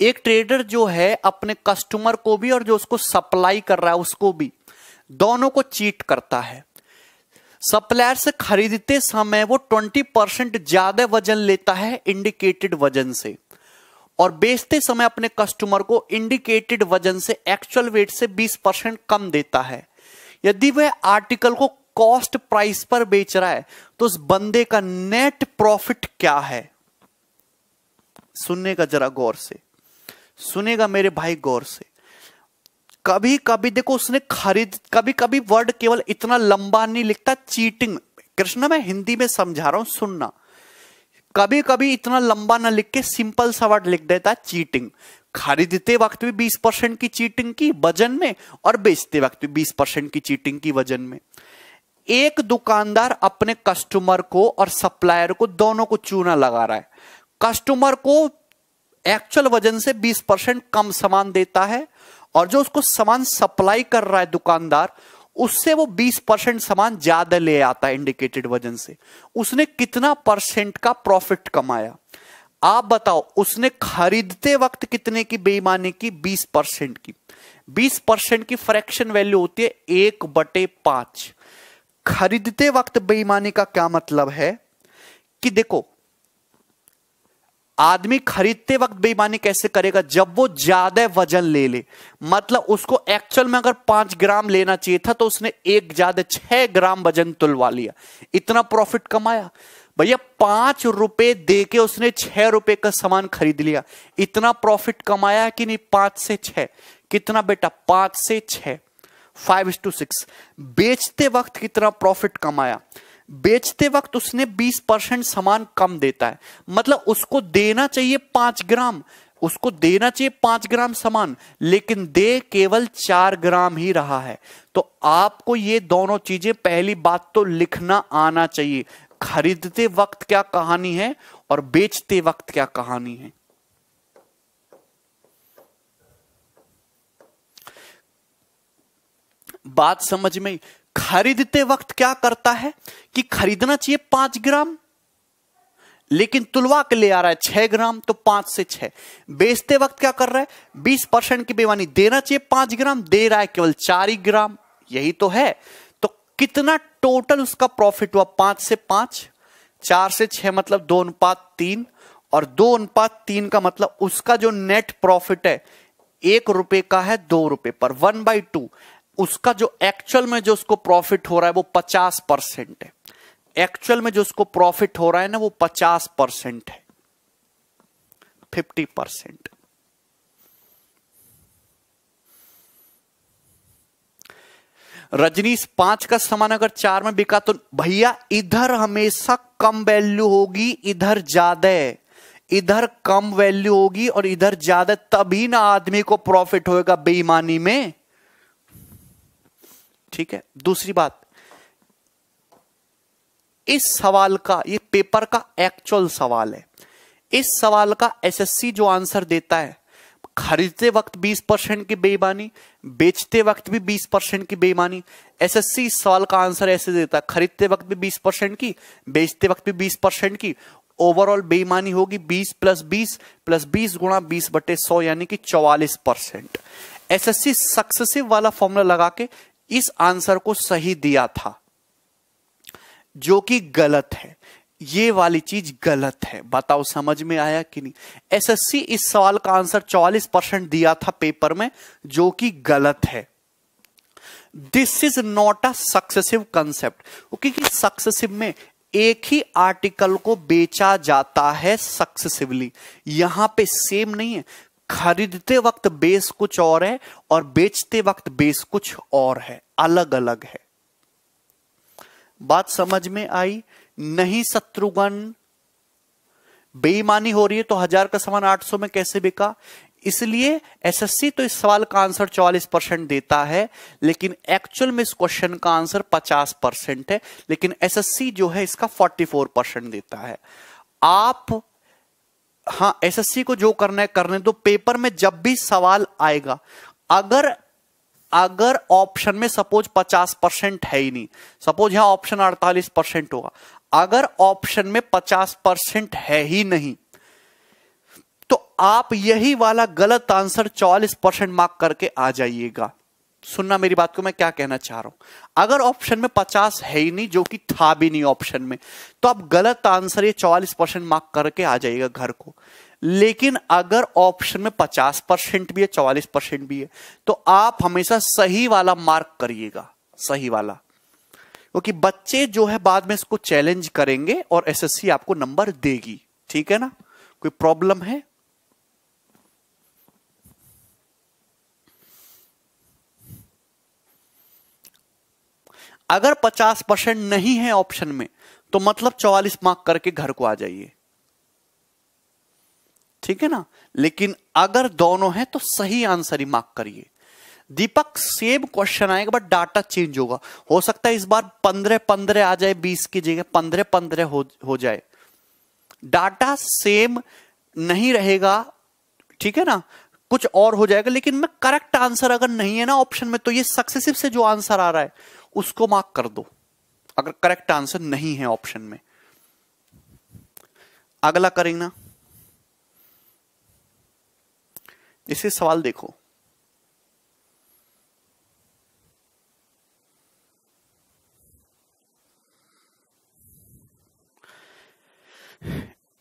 एक ट्रेडर जो है अपने कस्टमर को भी और जो उसको सप्लाई कर रहा है उसको भी दोनों को चीट करता है सप्लायर से खरीदते समय वो 20 परसेंट ज्यादा वजन लेता है इंडिकेटेड वजन से और बेचते समय अपने कस्टमर को इंडिकेटेड वजन से एक्चुअल वेट से 20 परसेंट कम देता है यदि वह आर्टिकल को कॉस्ट प्राइस पर बेच रहा है तो उस बंदे का नेट प्रॉफिट क्या है सुनने का जरा गौर से सुनेगा मेरे भाई गौर से कभी कभी देखो उसने खरीद कभी कभी वर्ड केवल इतना लंबा नहीं लिखता चीटिंग कृष्णा मैं हिंदी में समझा रहा हूं सुनना कभी कभी इतना लंबा ना लिख के सिंपल सा वर्ड लिख देता है चीटिंग खरीदते वक्त भी 20 परसेंट की चीटिंग की वजन में और बेचते वक्त भी 20 परसेंट की चीटिंग की वजन में एक दुकानदार अपने कस्टमर को और सप्लायर को दोनों को चूना लगा रहा है कस्टमर को एक्चुअल वजन से 20 परसेंट कम सामान देता है और जो उसको सामान सप्लाई कर रहा है दुकानदार उससे वो 20 परसेंट सामान ज्यादा ले आता है इंडिकेटेड वजन से उसने कितना परसेंट का प्रॉफिट कमाया आप बताओ उसने खरीदते वक्त कितने की बेईमानी की 20 परसेंट की 20 परसेंट की फ्रैक्शन वैल्यू होती है एक बटे पांच खरीदते वक्त बेईमानी का क्या मतलब है कि देखो आदमी खरीदते वक्त बेईमानी कैसे करेगा जब वो ज्यादा वजन ले ले मतलब उसको एक्चुअल में अगर पांच ग्राम लेना चाहिए था तो उसने एक ज्यादा छह ग्राम वजन तुलवा लिया इतना प्रॉफिट कमाया भैया पांच रुपए दे के उसने छह रुपए का सामान खरीद लिया इतना प्रॉफिट कमाया कि नहीं पांच से छह कितना बेटा पांच से छाइव फाइव टू सिक्स बेचते वक्त कितना प्रॉफिट कमाया बेचते वक्त उसने 20 परसेंट सामान कम देता है मतलब उसको देना चाहिए पांच ग्राम उसको देना चाहिए पांच ग्राम सामान लेकिन दे केवल चार ग्राम ही रहा है तो आपको ये दोनों चीजें पहली बात तो लिखना आना चाहिए खरीदते वक्त क्या कहानी है और बेचते वक्त क्या कहानी है बात समझ में खरीदते वक्त क्या करता है कि खरीदना चाहिए पांच ग्राम लेकिन तुलवा के ले आ रहा है छह ग्राम तो पांच से छह बेचते वक्त क्या कर रहा है बीस परसेंट की बेमानी देना चाहिए पांच ग्राम दे रहा है केवल चार ही ग्राम यही तो है तो कितना टोटल उसका प्रॉफिट हुआ पांच से पांच चार से छह मतलब दो अनुपात तीन और दो अनुपात तीन का मतलब उसका जो नेट प्रॉफिट है एक रुपए का है दो रुपए पर वन बाई टू उसका जो एक्चुअल में जो उसको प्रॉफिट हो रहा है वो पचास परसेंट है एक्चुअल में जो उसको प्रॉफिट हो रहा है ना वो पचास परसेंट है फिफ्टी परसेंट रजनीश पांच का सामान अगर चार में बिका तो भैया इधर हमेशा कम वैल्यू होगी इधर ज्यादा इधर कम वैल्यू होगी और इधर ज्यादा तभी ना आदमी को प्रॉफिट होएगा बेईमानी में ठीक है दूसरी बात इस सवाल का ये पेपर का एक्चुअल सवाल है इस सवाल का एसएससी जो आंसर देता है खरीदते वक्त 20 परसेंट की बेईमानी बेचते वक्त भी 20 परसेंट की बेईमानी एसएससी इस सवाल का आंसर ऐसे देता है खरीदते वक्त भी 20 परसेंट की बेचते वक्त भी 20 परसेंट की ओवरऑल बेईमानी होगी 20 प्लस 20 प्लस 20 गुणा बीस बटे सौ यानी कि 44 परसेंट एस सक्सेसिव वाला फॉर्मूला लगा के इस आंसर को सही दिया था जो कि गलत है ये वाली चीज गलत है बताओ समझ में आया कि नहीं एसएससी इस सवाल का आंसर 44 परसेंट दिया था पेपर में जो कि गलत है this is not a successive concept क्योंकि सक्सेसिव में एक ही आर्टिकल को बेचा जाता है सक्सेसिवली यहां पे सेम नहीं है खरीदते वक्त बेस कुछ और है और बेचते वक्त बेस कुछ और है अलग अलग है बात समझ में आई नहीं शत्रुगण बेईमानी हो रही है तो हजार का सामान 800 में कैसे बिका इसलिए एसएससी तो इस सवाल का आंसर 44 परसेंट देता है लेकिन एक्चुअल में इस क्वेश्चन का आंसर 50 परसेंट है लेकिन एसएससी जो है इसका 44 परसेंट देता है आप हाँ एसएससी को जो करना है करने दो पेपर में जब भी सवाल आएगा अगर अगर ऑप्शन में सपोज 50 परसेंट है ही नहीं सपोज यहां ऑप्शन 48 परसेंट होगा अगर ऑप्शन में 50 परसेंट है ही नहीं तो आप यही वाला गलत आंसर 44 परसेंट मार्क करके आ जाइएगा सुनना मेरी बात को मैं क्या कहना चाह रहा हूं अगर ऑप्शन में पचास है ही नहीं जो कि था भी नहीं ऑप्शन में तो आप गलत आंसर ये चौवालीस परसेंट मार्क करके आ जाइएगा घर को लेकिन अगर ऑप्शन में पचास परसेंट भी है चौवालीस परसेंट भी है तो आप हमेशा सही वाला मार्क करिएगा सही वाला क्योंकि बच्चे जो है बाद में इसको चैलेंज करेंगे और एसएससी आपको नंबर देगी ठीक है ना कोई प्रॉब्लम है अगर 50 परसेंट नहीं है ऑप्शन में तो मतलब 44 मार्क करके घर को आ जाइए ठीक है ना लेकिन अगर दोनों है तो सही आंसर ही मार्क करिए दीपक सेम क्वेश्चन आएगा बट डाटा चेंज होगा हो सकता है इस बार पंद्रह पंद्रह आ जाए बीस की जगह पंद्रह पंद्रह हो, हो जाए डाटा सेम नहीं रहेगा ठीक है ना कुछ और हो जाएगा लेकिन मैं करेक्ट आंसर अगर नहीं है ना ऑप्शन में तो ये सक्सेसिव से जो आंसर आ रहा है उसको मार्क कर दो अगर करेक्ट आंसर नहीं है ऑप्शन में अगला ना इसे सवाल देखो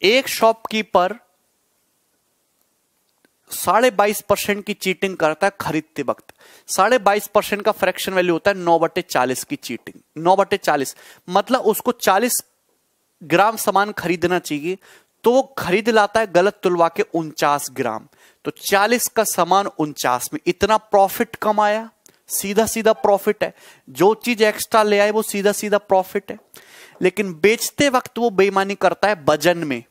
एक शॉपकीपर साढ़े बाईस परसेंट की चीटिंग करता है खरीदते वक्त साढ़े बाईस परसेंट का फ्रैक्शन वैल्यू होता है नौ बटे चालीस की चीटिंग नौ बटे चालीस मतलब उसको चालीस ग्राम सामान खरीदना चाहिए तो वो खरीद लाता है गलत तुलवा के उनचास ग्राम तो चालीस का सामान उनचास में इतना प्रॉफिट कमाया सीधा सीधा प्रॉफिट है जो चीज एक्स्ट्रा ले आए वो सीधा सीधा प्रॉफिट है लेकिन बेचते वक्त वो बेईमानी करता है वजन में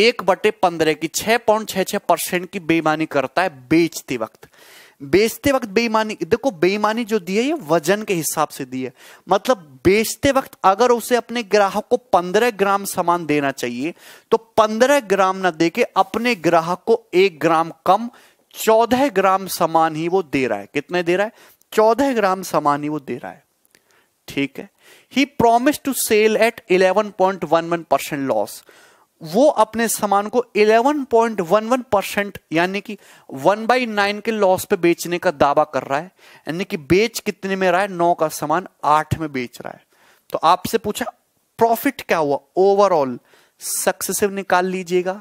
एक बटे पंद्रह की छह पॉइंट छह छह परसेंट की बेईमानी करता है बेचते वक्त बेचते वक्त बेईमानी देखो बेईमानी जो दी है ये वजन के हिसाब से दी है मतलब बेचते वक्त अगर उसे अपने ग्राहक को पंद्रह ग्राम सामान देना चाहिए तो पंद्रह ग्राम ना देके अपने ग्राहक को एक ग्राम कम चौदह ग्राम सामान ही वो दे रहा है कितने दे रहा है चौदह ग्राम सामान ही वो दे रहा है ठीक है he promise to sell at eleven point one one percent loss वो अपने सामान को 11.11 परसेंट यानी कि 1 बाई नाइन के लॉस पे बेचने का दावा कर रहा है यानी कि बेच कितने में रहा है नौ का सामान आठ में बेच रहा है तो आपसे पूछा प्रॉफिट क्या हुआ ओवरऑल सक्सेसिव निकाल लीजिएगा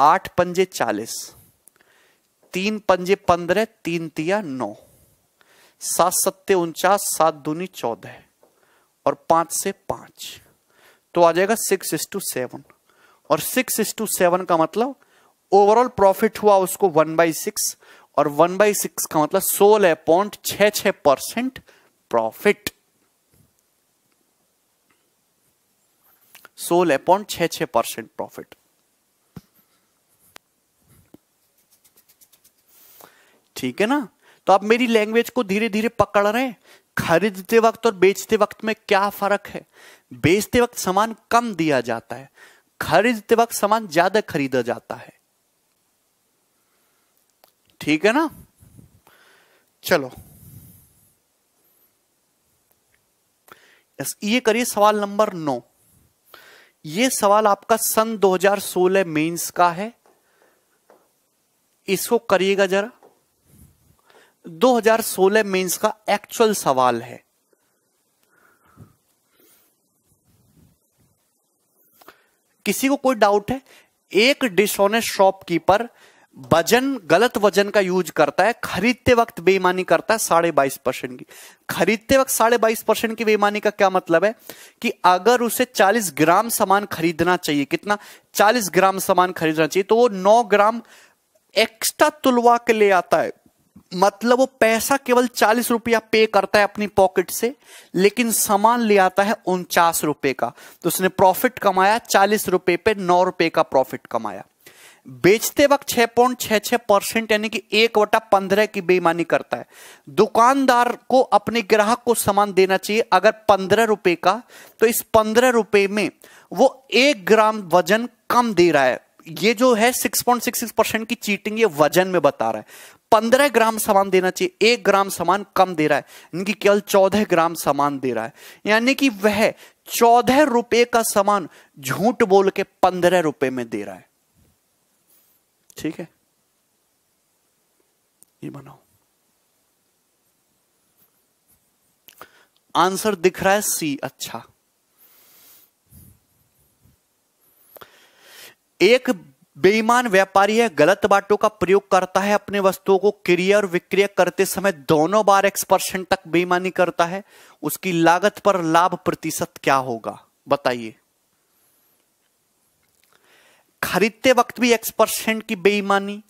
आठ पंजे चालीस तीन पंजे पंद्रह तीन तिया नौ सात सत्ते उनचास सात दूनी चौदह और पांच से पांच तो आ जाएगा सिक्स इस टू सेवन और सिक्स इज टू सेवन का मतलब ओवरऑल प्रॉफिट हुआ उसको वन बाई सिक्स और वन बाई सिक्स का मतलब सोलह पॉइंट छ छ परसेंट प्रॉफिट सोलह पॉइंट छ छ परसेंट प्रॉफिट ठीक है ना तो आप मेरी लैंग्वेज को धीरे धीरे पकड़ रहे हैं खरीदते वक्त और बेचते वक्त में क्या फर्क है बेचते वक्त सामान कम दिया जाता है खरीदते वक्त सामान ज्यादा खरीदा जाता है ठीक है ना चलो ये करिए सवाल नंबर नौ ये सवाल आपका सन 2016 मेंस का है इसको करिएगा जरा 2016 मेंस का एक्चुअल सवाल है किसी को कोई डाउट है एक डिसऑनेस्ट शॉपकीपर वजन गलत वजन का यूज करता है खरीदते वक्त बेईमानी करता है साढ़े बाईस परसेंट की खरीदते वक्त साढ़े बाईस परसेंट की बेईमानी का क्या मतलब है कि अगर उसे चालीस ग्राम सामान खरीदना चाहिए कितना चालीस ग्राम सामान खरीदना चाहिए तो वो नौ ग्राम एक्स्ट्रा तुलवा के ले आता है मतलब वो पैसा केवल चालीस रुपया पे करता है अपनी पॉकेट से लेकिन सामान ले आता है उनचास रुपए का तो उसने प्रॉफिट कमाया चालीस रुपए पे नौ रुपए का प्रॉफिट कमाया बेचते वक्त छह पॉइंट छह छह परसेंट यानी कि एक वटा पंद्रह की बेईमानी करता है दुकानदार को अपने ग्राहक को सामान देना चाहिए अगर पंद्रह रुपए का तो इस पंद्रह रुपए में वो एक ग्राम वजन कम दे रहा है ये जो है सिक्स पॉइंट सिक्स परसेंट की चीटिंग ये वजन में बता रहा है पंद्रह ग्राम सामान देना चाहिए एक ग्राम सामान कम दे रहा है यानी कि केवल चौदह ग्राम सामान दे रहा है यानी कि वह चौदह रुपए का सामान झूठ बोल के पंद्रह रुपए में दे रहा है ठीक है ये बनाओ आंसर दिख रहा है सी अच्छा एक बेईमान व्यापारी है गलत बातों का प्रयोग करता है अपने वस्तुओं को क्रिय और विक्रय करते समय दोनों बार एक्स परसेंट तक बेईमानी करता है उसकी लागत पर लाभ प्रतिशत क्या होगा बताइए खरीदते वक्त भी एक्स परसेंट की बेईमानी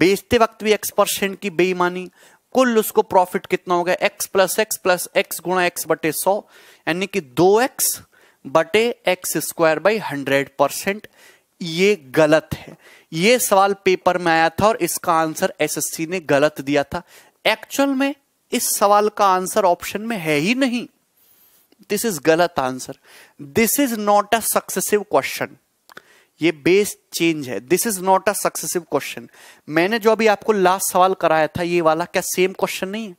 बेचते वक्त भी एक्स परसेंट की बेईमानी कुल उसको प्रॉफिट कितना होगा x plus x plus x गुणा एक्स बटे सौ यानी कि दो एक्स बटे x square by hundred percent ये गलत है ये सवाल पेपर में आया था और इसका आंसर एसएससी ने गलत दिया था एक्चुअल में इस सवाल का आंसर ऑप्शन में है ही नहीं दिस इज गलत answer this is not a successive question ये बेस चेंज है this is not a successive question मैंने जो अभी आपको लास्ट सवाल कराया था ये वाला क्या सेम क्वेश्चन नहीं है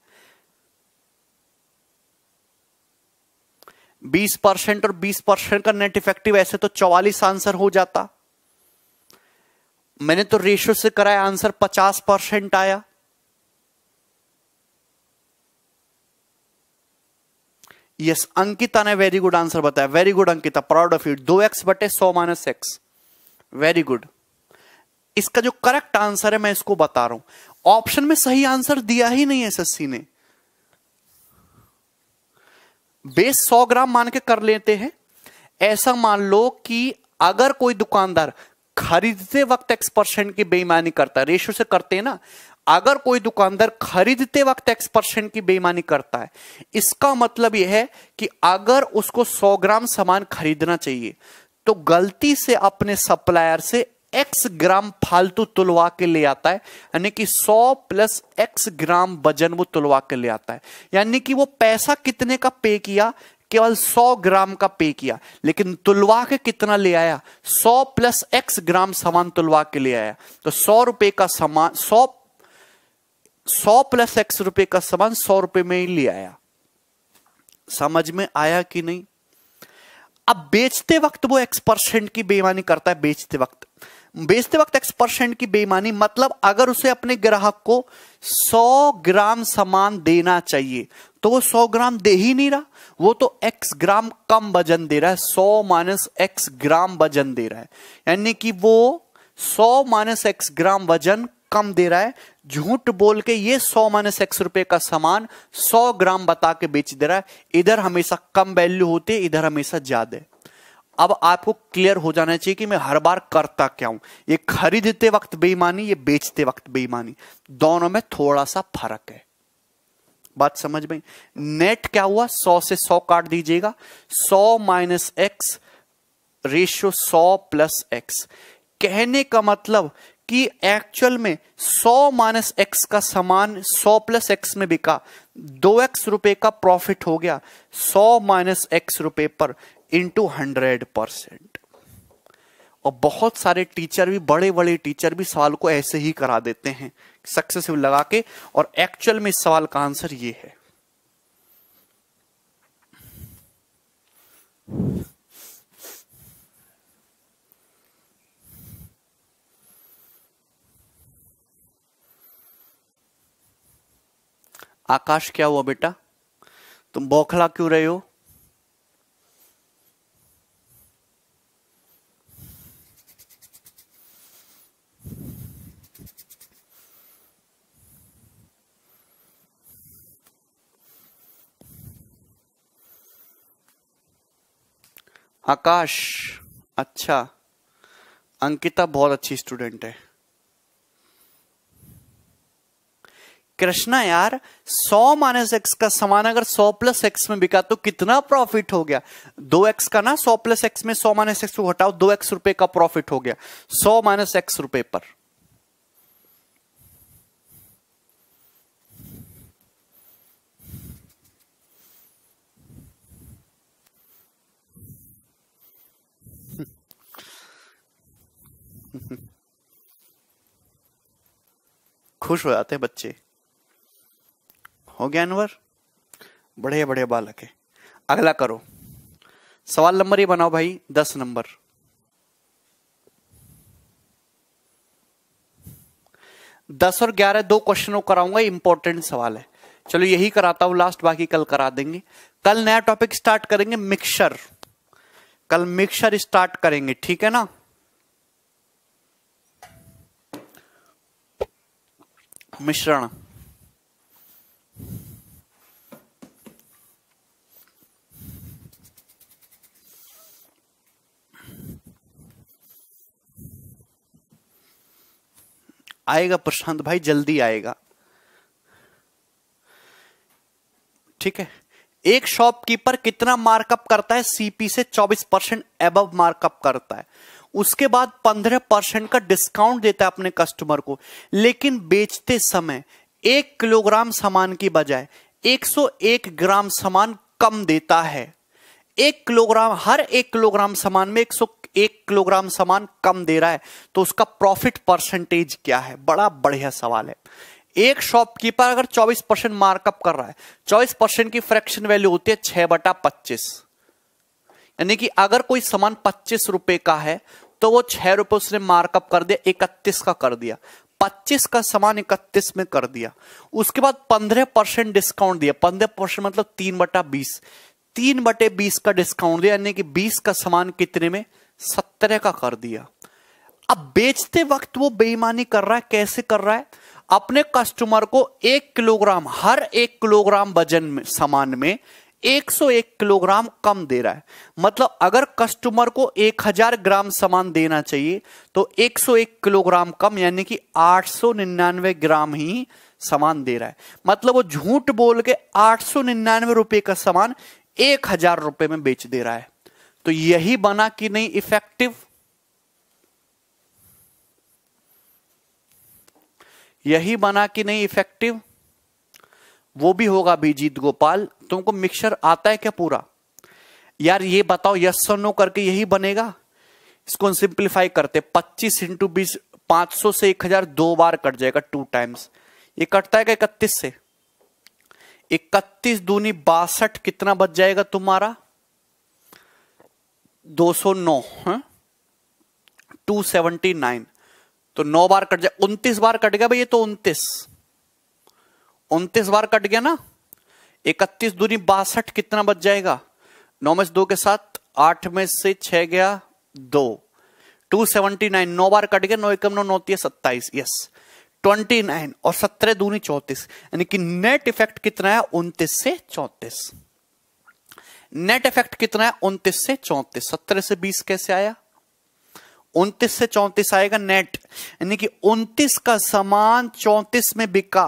बीस परसेंट और बीस परसेंट का नेट इफेक्टिव ऐसे तो चौवालीस आंसर हो जाता मैंने तो रेशो से कराया आंसर पचास परसेंट आया यस अंकिता ने वेरी गुड आंसर बताया very good Ankita proud of you दो एक्स बटे सौ माइनस एक्स वेरी गुड इसका जो करेक्ट आंसर है मैं इसको बता रहा हूं ऑप्शन में सही आंसर दिया ही नहीं एसएससी ने बेस सौ ग्राम मान के कर लेते हैं ऐसा मान लो कि अगर कोई दुकानदार खरीदते वक्त एक्स परसेंट की बेईमानी करता है रेशो से करते हैं ना अगर कोई दुकानदार खरीदते वक्त एक्स परसेंट की बेईमानी करता है इसका मतलब यह है कि अगर उसको 100 ग्राम सामान खरीदना चाहिए तो गलती से अपने सप्लायर से एक्स ग्राम फालतू तुलवा के ले आता है यानी कि 100 प्लस एक्स ग्राम वजन वो तुलवा के ले आता है यानी कि वो पैसा कितने का पे किया केवल 100 ग्राम का पे किया लेकिन तुलवा के कितना ले आया 100 प्लस एक्स ग्राम सामान तुलवा के ले आया तो सौ रुपए का सामान सौ सौ प्लस एक्स रुपए का सामान सौ रुपए में ही ले आया समझ में आया कि नहीं अब बेचते वक्त वो एक्स परसेंट की बेईमानी करता है बेचते वक्त बेचते वक्त एक्स परसेंट की बेईमानी मतलब अगर उसे अपने ग्राहक को 100 ग्राम सामान देना चाहिए तो वो 100 ग्राम दे ही नहीं रहा वो तो एक्स ग्राम कम वजन दे रहा है 100 माइनस एक्स ग्राम वजन दे रहा है यानी कि वो 100 माइनस एक्स ग्राम वजन कम दे रहा है झूठ बोल के ये 100 माइनस एक्स रुपए का सामान 100 ग्राम बता के बेच दे रहा है इधर हमेशा कम वैल्यू होती है इधर हमेशा ज्यादा अब आपको क्लियर हो जाना चाहिए कि मैं हर बार करता क्या हूं ये खरीदते वक्त बेईमानी ये बेचते वक्त बेईमानी दोनों में थोड़ा सा फर्क है बात समझ में नेट क्या हुआ सौ से सौ काट दीजिएगा सौ माइनस एक्स रेशियो सौ प्लस एक्स कहने का मतलब कि एक्चुअल में 100 माइनस एक्स का सामान 100 प्लस एक्स में बिका दो एक्स रुपए का प्रॉफिट हो गया 100 माइनस एक्स रुपए पर इंटू हंड्रेड परसेंट और बहुत सारे टीचर भी बड़े बड़े टीचर भी सवाल को ऐसे ही करा देते हैं सक्सेसिव लगा के और एक्चुअल में इस सवाल का आंसर ये है आकाश क्या हुआ बेटा तुम बौखला क्यों रहे हो आकाश अच्छा अंकिता बहुत अच्छी स्टूडेंट है कृष्णा यार 100 माइनस एक्स का सामान अगर 100 प्लस एक्स में बिका तो कितना प्रॉफिट हो गया 2x का ना 100 प्लस एक्स में 100 माइनस एक्स को हटाओ 2x रुपए का प्रॉफिट हो गया 100 माइनस एक्स रुपए पर खुश हो जाते हैं बच्चे हो गया अनवर बड़े बड़े बालक है अगला करो सवाल नंबर ये बनाओ भाई दस नंबर दस और ग्यारह दो क्वेश्चनों कराऊंगा इंपॉर्टेंट सवाल है चलो यही कराता हूं लास्ट बाकी कल करा देंगे कल नया टॉपिक स्टार्ट करेंगे मिक्सर कल मिक्सर स्टार्ट करेंगे ठीक है ना मिश्रण आएगा प्रशांत भाई जल्दी आएगा ठीक है एक शॉपकीपर कितना मार्कअप करता है सीपी से 24 परसेंट एब मार्कअप करता है उसके बाद पंद्रह परसेंट का डिस्काउंट देता है अपने कस्टमर को लेकिन बेचते समय एक किलोग्राम सामान की बजाय 101 ग्राम सामान कम देता है एक किलोग्राम हर एक किलोग्राम सामान में 101 किलोग्राम सामान कम दे रहा है तो उसका प्रॉफिट परसेंटेज क्या है बड़ा बढ़िया सवाल है एक शॉपकीपर अगर 24 परसेंट मार्कअप कर रहा है 24 परसेंट की फ्रैक्शन वैल्यू होती है छह बटा पच्चीस यानी कि अगर कोई सामान पच्चीस रुपए का है तो वो छह रुपए उसने मार्कअप कर दिया इकतीस का कर दिया पच्चीस का सामान इकतीस में कर दिया उसके बाद पंद्रह परसेंट डिस्काउंट दिया पंद्रह परसेंट मतलब तीन बटा बीस तीन बटे बीस का डिस्काउंट दिया यानी कि बीस का सामान कितने में सत्रह का कर दिया अब बेचते वक्त वो बेईमानी कर रहा है कैसे कर रहा है अपने कस्टमर को एक किलोग्राम हर एक किलोग्राम वजन में सामान में 101 किलोग्राम कम दे रहा है मतलब अगर कस्टमर को 1000 ग्राम सामान देना चाहिए तो 101 किलोग्राम कम यानी कि 899 ग्राम ही सामान दे रहा है मतलब वो झूठ बोल के 899 रुपए का सामान 1000 रुपए में बेच दे रहा है तो यही बना कि नहीं इफेक्टिव यही बना कि नहीं इफेक्टिव वो भी होगा अभिजीत गोपाल तुमको मिक्सर आता है क्या पूरा यार ये बताओ यस और नो करके यही बनेगा इसको सिंप्लीफाई करते पच्चीस इंटू बीस पांच सौ से एक हजार दो बार कट जाएगा टू टाइम्स ये कटता है क्या इकतीस से इकतीस दूनी बासठ कितना बच जाएगा तुम्हारा दो सौ नौ टू सेवनटी नाइन तो नौ बार कट जाए उन्तीस बार कट गया भाई ये तो उन्तीस उनतीस बार कट गया ना इकतीस दूनी बासठ कितना बच जाएगा नौ में से दो के साथ आठ में से छह गया दो टू सेवेंटी नाइन नौ बार कट गया नौ एकम नौ नौती सत्ताईस यस ट्वेंटी नाइन और सत्रह दूनी चौतीस यानी कि नेट इफेक्ट कितना है उनतीस से चौतीस नेट इफेक्ट कितना है उनतीस से चौतीस सत्रह से बीस कैसे आया उनतीस से चौतीस आएगा नेट यानी कि उनतीस का समान चौतीस में बिका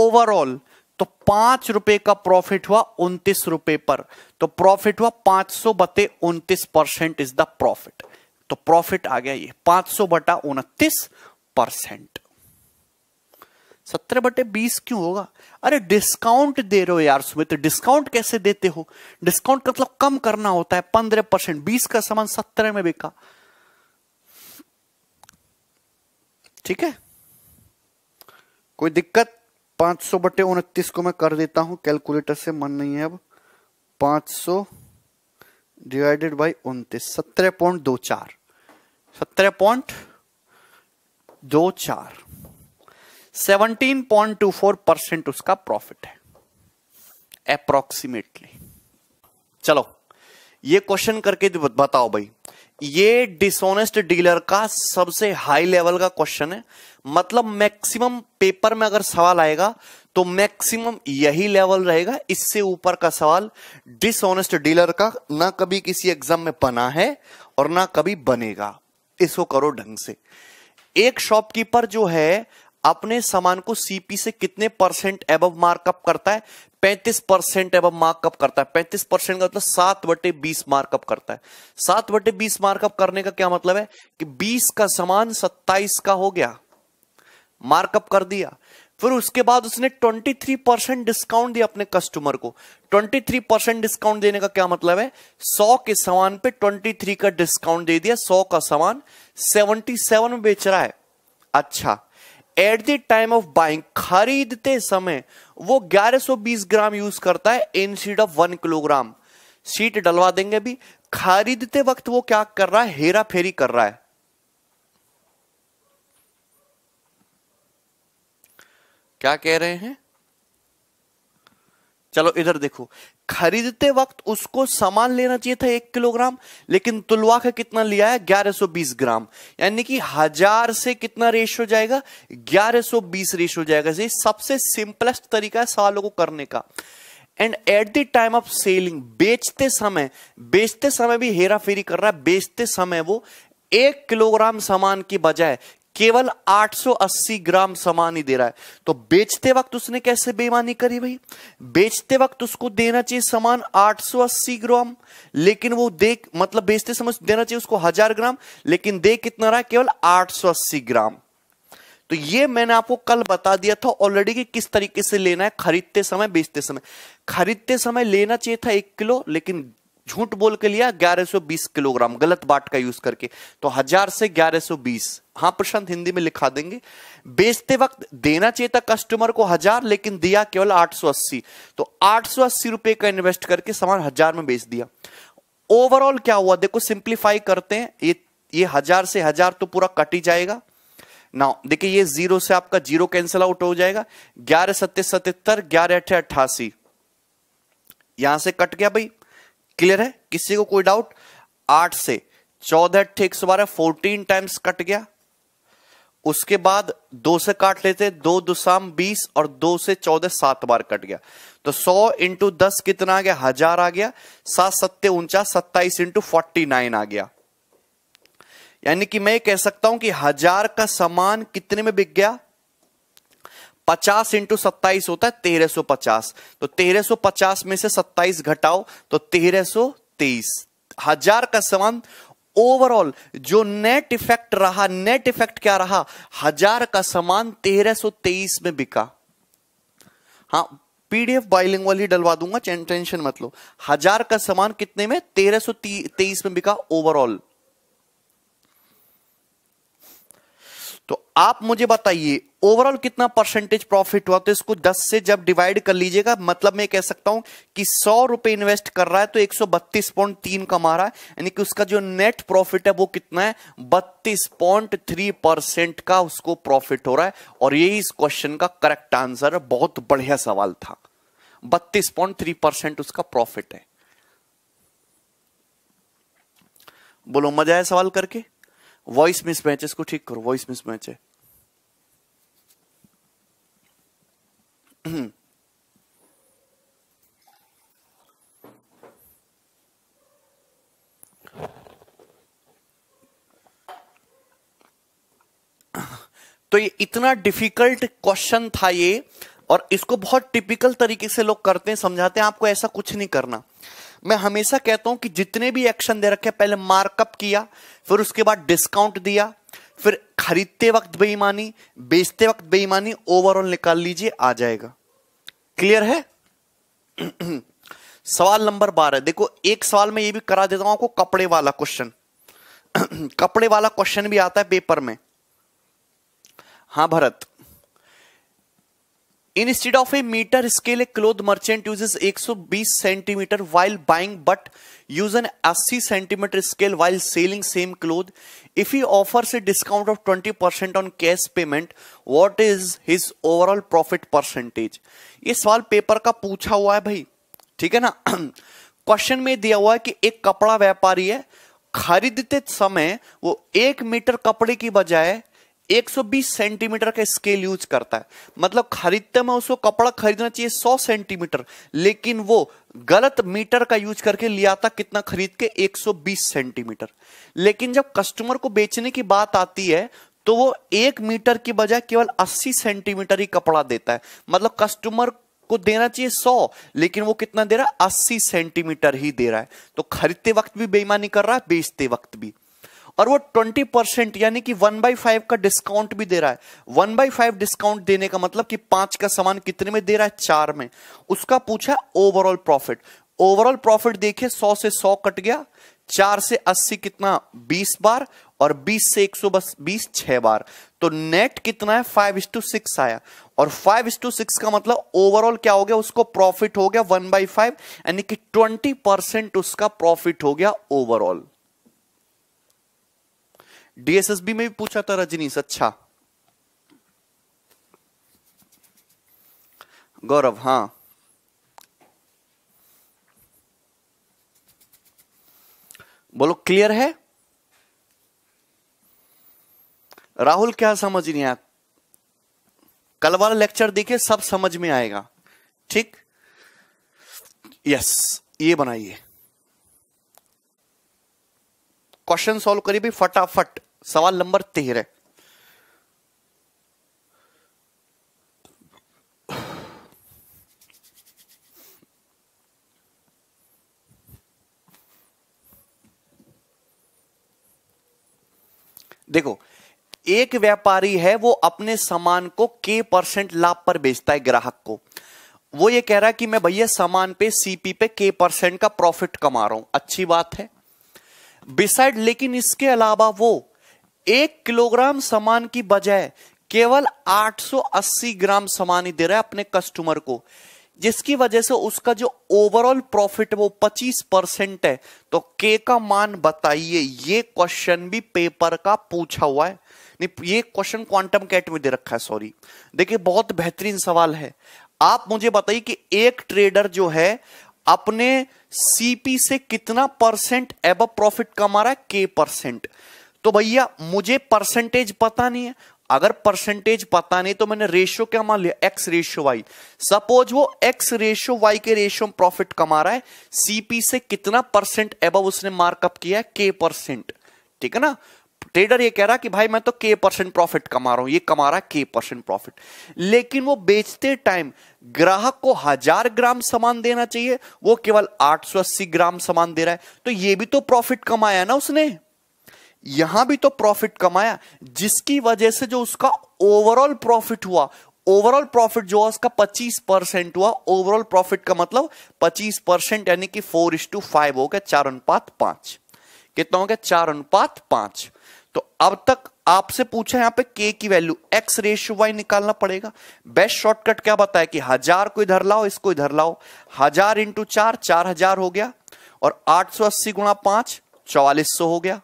ओवरऑल तो पांच रुपए का प्रॉफिट हुआ उन्तीस रुपए पर तो प्रॉफिट हुआ पांच सौ बटे उन्तीस परसेंट इज द प्रॉफिट तो प्रॉफिट आ गया ये पांच सौ बटा उनतीस परसेंट सत्रह बटे बीस क्यों होगा अरे डिस्काउंट दे रहे हो यार सुमित डिस्काउंट कैसे देते हो डिस्काउंट का मतलब कम करना होता है पंद्रह परसेंट बीस का सामान सत्रह में बिका ठीक है कोई दिक्कत पांच सौ बटे उनतीस को मैं कर देता हूं कैलकुलेटर से मन नहीं है अब पांच सौ डिवाइडेड बाई उनतीस सत्रह पॉइंट दो चार सत्रह पॉइंट दो चार seventeen point two four percent उसका प्रॉफिट है अप्रोक्सीमेटली चलो ये क्वेश्चन करके बताओ भाई ये डिसोनेस्ट डीलर का सबसे हाई लेवल का क्वेश्चन है मतलब मैक्सिमम पेपर में अगर सवाल आएगा तो मैक्सिमम यही लेवल रहेगा इससे ऊपर का सवाल डिसऑनेस्ट डीलर का ना कभी किसी एग्जाम में बना है और ना कभी बनेगा इसको करो ढंग से एक शॉपकीपर जो है अपने सामान को सीपी से कितने परसेंट एब मार्कअप करता है 35 परसेंट एब मार्कअप करता है 35 परसेंट का मतलब सात बटे बीस मार्कअप करता है सात बटे बीस मार्कअप करने का क्या मतलब है कि 20 का सामान 27 का हो गया मार्कअप कर दिया फिर उसके बाद उसने 23 परसेंट डिस्काउंट दिया अपने कस्टमर को 23 परसेंट डिस्काउंट देने का क्या मतलब है 100 के सामान पे 23 का डिस्काउंट दे दिया 100 का सामान 77 में बेच रहा है अच्छा at the time of buying खरीदते समय वो 1120 ग्राम यूज करता है instead of one kilogram सीट डलवा देंगे भी खरीदते वक्त वो क्या कर रहा है हेरा फेरी कर रहा है क्या कह रहे हैं चलो इधर देखो खरीदते वक्त उसको सामान लेना चाहिए था एक किलोग्राम लेकिन तुलवा का कितना लिया है 1120 ग्राम यानी कि हजार से कितना रेश हो जाएगा 1120 रेश हो जाएगा ये सबसे सिंपलेस्ट तरीका है सवालों को करने का and at the time of selling बेचते समय बेचते समय भी हेरा फेरी कर रहा है बेचते समय वो एक किलोग्राम सामान की बजाय केवल 880 ग्राम सामान ही दे रहा है तो बेचते वक्त उसने कैसे बेईमानी करी भाई बेचते वक्त उसको देना चाहिए सामान 880 ग्राम लेकिन वो दे मतलब बेचते समय देना चाहिए उसको हजार ग्राम लेकिन दे कितना रहा है केवल 880 ग्राम तो ये मैंने आपको कल बता दिया था ऑलरेडी कि किस तरीके से लेना है खरीदते समय बेचते समय खरीदते समय लेना चाहिए था एक किलो लेकिन झूठ बोल के लिया 1120 किलोग्राम गलत बाट का यूज करके तो हजार से 1120 हाँ प्रशांत हिंदी में लिखा देंगे बेचते वक्त देना चाहिए था कस्टमर को हजार लेकिन दिया केवल 880 तो 880 रुपए का इन्वेस्ट करके सामान हजार में बेच दिया ओवरऑल क्या हुआ देखो सिंप्लीफाई करते हैं ये ये हजार से हजार तो पूरा कट ही जाएगा ना देखिए ये जीरो से आपका जीरो कैंसिल आउट हो जाएगा ग्यारह सत्य सतहत्तर ग्यारह अठे अट्ठासी यहां से कट गया भाई क्लियर है किसी को कोई डाउट आठ से चौदह ठीक बारह फोर्टीन टाइम्स कट गया उसके बाद दो से काट लेते दो दुसाम बीस और दो से चौदह सात बार कट गया तो सौ इंटू दस कितना आ गया हजार आ गया सात सत्य उनचास सत्ताईस इंटू फोर्टी नाइन आ गया यानी कि मैं कह सकता हूं कि हजार का सामान कितने में बिक गया पचास इंटू सत्ताईस होता है तेरह सो पचास तो तेरह सो पचास में से सत्ताईस घटाओ तो तेरह सो तेईस हजार का समान ओवरऑल जो नेट इफेक्ट रहा नेट इफेक्ट क्या रहा हजार का समान तेरह सो तेईस में बिका हाँ पीडीएफ बाइलिंग वाली डलवा दूंगा टेंशन मत लो हजार का सामान कितने में तेरह सो तेईस में बिका ओवरऑल तो आप मुझे बताइए ओवरऑल कितना परसेंटेज प्रॉफिट हुआ तो इसको 10 से जब डिवाइड कर लीजिएगा मतलब मैं कह सकता हूं कि सौ रुपए इन्वेस्ट कर रहा है तो एक कमा रहा है यानी कि उसका जो नेट प्रॉफिट है वो कितना है बत्तीस परसेंट का उसको प्रॉफिट हो रहा है और यही इस क्वेश्चन का करेक्ट आंसर है बहुत बढ़िया सवाल था बत्तीस परसेंट उसका प्रॉफिट है बोलो मजा आया सवाल करके वॉइस मिस मैच इसको ठीक करो वॉइस मिस मैच है तो ये इतना डिफिकल्ट क्वेश्चन था ये और इसको बहुत टिपिकल तरीके से लोग करते हैं समझाते हैं आपको ऐसा कुछ नहीं करना मैं हमेशा कहता हूं कि जितने भी एक्शन दे रखे पहले मार्कअप किया फिर उसके बाद डिस्काउंट दिया फिर खरीदते वक्त बेईमानी बेचते वक्त बेईमानी ओवरऑल निकाल लीजिए आ जाएगा क्लियर है सवाल नंबर बारह देखो एक सवाल में ये भी करा देता हूं आपको कपड़े वाला क्वेश्चन कपड़े वाला क्वेश्चन भी आता है पेपर में हां Bharat instead of a metre scale a cloth merchant use 120 centimetre while buying but use an 80 centimetre scale while selling same cloth if he offers a discount of twenty percent on cash payment what is his overall profit percentage ये सवाल पेपर का पूछा हुआ है भाई ठीक है ना क्वेश्चन में दिया हुआ है कि एक कपड़ा व्यापारी है खरीदते समय वो एक मीटर कपड़े की बजाय 120 सेंटीमीटर का स्केल यूज करता है मतलब खरीदते में उसको कपड़ा खरीदना चाहिए 100 सेंटीमीटर लेकिन वो गलत मीटर का यूज करके लिया था कितना खरीद के 120 सेंटीमीटर लेकिन जब कस्टमर को बेचने की बात आती है तो वो एक मीटर की बजाय केवल 80 सेंटीमीटर ही कपड़ा देता है मतलब कस्टमर को देना चाहिए सौ लेकिन वो कितना दे रहा है अस्सी सेंटीमीटर ही दे रहा है तो खरीदते वक्त भी बेईमानी कर रहा है बेचते वक्त भी और वो 20 परसेंट यानी कि वन बाई फाइव का डिस्काउंट भी दे रहा है वन बाई फाइव डिस्काउंट देने का मतलब कि पांच का सामान कितने में दे रहा है चार में उसका पूछा ओवरऑल प्रॉफिट ओवरऑल प्रॉफिट देखिए सौ से सौ कट गया चार से अस्सी कितना बीस बार और बीस से एक सौ बस बीस छह बार तो नेट कितना है फाइव इस टू सिक्स आया और फाइव इस टू सिक्स का मतलब ओवरऑल क्या हो गया उसको प्रॉफिट हो गया वन बाई फाइव यानी कि ट्वेंटी परसेंट उसका प्रॉफिट हो गया ओवरऑल डीएसएसबी में भी पूछा था रजनीश अच्छा गौरव हाँ बोलो क्लियर है राहुल क्या समझ नहीं आया कल वाला लेक्चर देखे सब समझ में आएगा ठीक यस ये बनाइए क्वेश्चन सॉल्व करिए भी फटाफट सवाल नंबर तेरह देखो एक व्यापारी है वो अपने सामान को के परसेंट लाभ पर बेचता है ग्राहक को वो ये कह रहा है कि मैं भैया सामान पे सीपी पे के परसेंट का प्रॉफिट कमा रहा हूं अच्छी बात है बिसाइड लेकिन इसके अलावा वो एक किलोग्राम सामान की बजाय केवल 880 ग्राम सामान ही दे रहा है अपने कस्टमर को जिसकी वजह से उसका जो ओवरऑल प्रॉफिट वो 25 परसेंट है तो के का मान बताइए ये क्वेश्चन भी पेपर का पूछा हुआ है नहीं ये क्वेश्चन क्वांटम कैट में दे रखा है सॉरी देखिए बहुत बेहतरीन सवाल है आप मुझे बताइए कि एक ट्रेडर जो है अपने सीपी से कितना परसेंट एब प्रॉफिट कमा रहा है के परसेंट तो भैया मुझे परसेंटेज पता नहीं है अगर परसेंटेज पता नहीं तो मैंने रेशियो क्या मान लिया एक्स रेशियो वाई सपोज वो एक्स रेशियो वाई के रेशियो में प्रॉफिट कमा रहा है सीपी से कितना परसेंट एब उसने मार्कअप किया है के परसेंट ठीक है ना ट्रेडर ये कह रहा कि भाई मैं तो के परसेंट प्रॉफिट कमा रहा हूं ये कमा रहा है के परसेंट प्रॉफिट लेकिन वो बेचते टाइम ग्राहक को हजार ग्राम सामान देना चाहिए वो केवल 880 ग्राम सामान दे रहा है तो ये भी तो प्रॉफिट कमाया ना उसने यहां भी तो प्रॉफिट कमाया जिसकी वजह से जो उसका ओवरऑल प्रॉफिट हुआ ओवरऑल प्रॉफिट जो उसका 25 परसेंट हुआ ओवरऑल प्रॉफिट का मतलब 25 परसेंट यानी कि फोर इस टू फाइव हो गया चार अनुपात पांच कितना हो गया चार अनुपात पांच तो अब तक आपसे पूछा यहां पे के की वैल्यू एक्स रेशियो वाई निकालना पड़ेगा बेस्ट शॉर्टकट क्या बताया कि हजार को इधर लाओ इसको इधर लाओ हजार इंटू चार चार हजार हो गया और आठ सौ अस्सी गुणा पांच चौवालीस सौ हो गया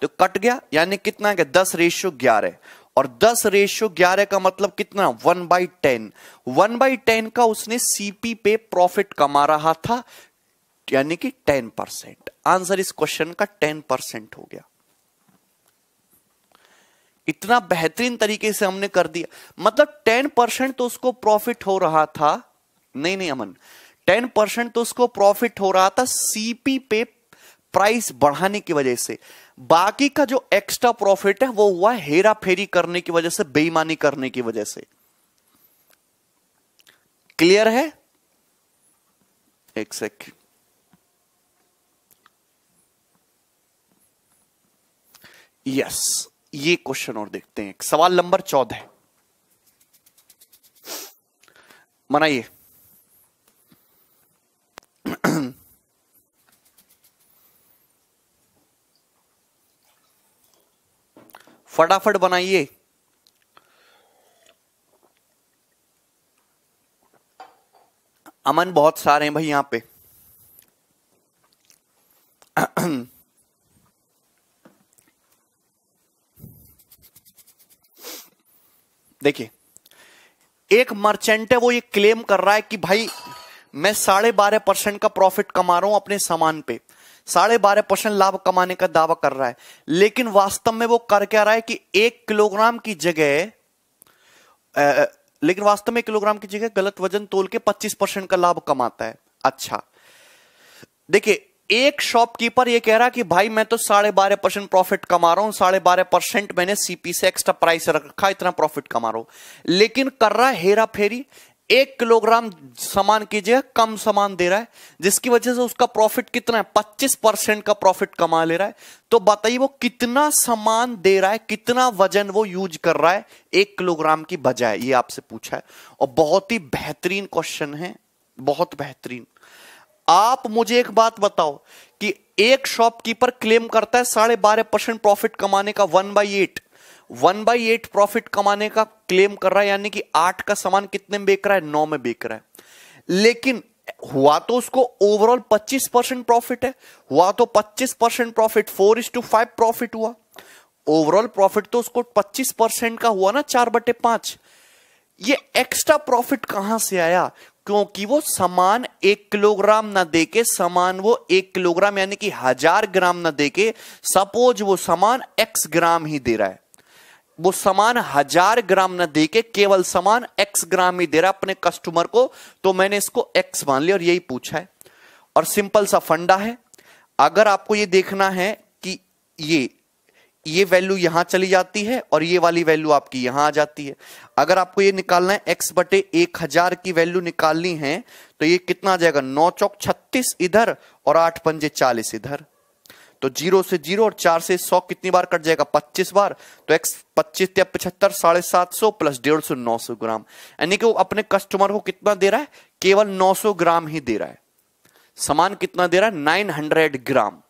तो कट गया यानी कितना गया दस रेशियो ग्यारह और दस रेशियो ग्यारह का मतलब कितना one by ten one by ten का उसने सीपी पे प्रॉफिट कमा रहा था यानी कि टेन परसेंट आंसर इस क्वेश्चन का टेन परसेंट हो गया इतना बेहतरीन तरीके से हमने कर दिया मतलब टेन परसेंट तो उसको प्रॉफिट हो रहा था नहीं नहीं अमन टेन परसेंट तो उसको प्रॉफिट हो रहा था सीपी पे प्राइस बढ़ाने की वजह से बाकी का जो एक्स्ट्रा प्रॉफिट है वो हुआ हेरा फेरी करने की वजह से बेईमानी करने की वजह से क्लियर है एक सेकेंड यस yes. ये क्वेश्चन और देखते हैं सवाल नंबर चौदह मनाइए फटाफट बनाइए अमन बहुत सारे हैं भाई यहां पे देखिए एक मर्चेंट है वो ये क्लेम कर रहा है कि भाई मैं साढ़े बारह परसेंट का प्रॉफिट कमा रहा हूं अपने सामान पे साढ़े बारह परसेंट लाभ कमाने का दावा कर रहा है लेकिन वास्तव में वो कर क्या रहा है कि एक किलोग्राम की जगह लेकिन वास्तव में किलोग्राम की जगह गलत वजन तोल के पच्चीस परसेंट का लाभ कमाता है अच्छा देखिए एक शॉपकीपर ये कह रहा कि भाई मैं तो साढ़े बारह परसेंट प्रॉफिट कमा रहा हूं साढ़े बारह परसेंट मैंने सीपी से एक्स्ट्रा प्राइस रखा इतना प्रॉफिट कमा रहा हूं लेकिन कर रहा है हेरा फेरी एक किलोग्राम सामान कीजिए कम सामान दे रहा है जिसकी वजह से उसका प्रॉफिट कितना है पच्चीस परसेंट का प्रॉफिट कमा ले रहा है तो बताइए वो कितना सामान दे रहा है कितना वजन वो यूज कर रहा है एक किलोग्राम की बजाय ये आपसे पूछा है और बहुत ही बेहतरीन क्वेश्चन है बहुत बेहतरीन आप मुझे एक बात बताओ कि एक शॉपकीपर क्लेम करता है साढ़े बारह परसेंट प्रॉफिट कमाने का one by eight one by eight profit कमाने का क्लेम कर रहा है यानी कि आठ का सामान कितने में बेच रहा है नौ में बेच रहा है लेकिन हुआ तो उसको ओवरऑल 25 परसेंट प्रॉफिट है हुआ तो 25 percent profit four is to five profit हुआ ओवरऑल प्रॉफिट तो उसको 25 परसेंट का हुआ ना चार बटे पांच ये एक्स्ट्रा प्रॉफिट कहां से आया क्योंकि वो सामान एक किलोग्राम ना देके सामान वो एक किलोग्राम यानी कि हजार ग्राम ना देके सपोज वो सामान एक्स ग्राम ही दे रहा है वो सामान हजार ग्राम ना देके केवल समान एक्स ग्राम ही दे रहा है अपने कस्टमर को तो मैंने इसको एक्स मान लिया और यही पूछा है और सिंपल सा फंडा है अगर आपको ये देखना है कि ये ये वैल्यू यहां चली जाती है और ये वाली वैल्यू आपकी यहां आ जाती है अगर आपको ये निकालना है एक्स बटे एक हजार की वैल्यू निकालनी है तो ये कितना आ जाएगा नौ चौक छत्तीस इधर और आठ पंजे चालीस इधर तो जीरो से जीरो और चार से सौ कितनी बार कट जाएगा पच्चीस बार तो एक्स पच्चीस पचहत्तर साढ़े सात सौ प्लस डेढ़ सौ नौ सौ ग्राम यानी कि वो अपने कस्टमर को कितना दे रहा है केवल नौ सौ ग्राम ही दे रहा है सामान कितना दे रहा है नाइन हंड्रेड ग्राम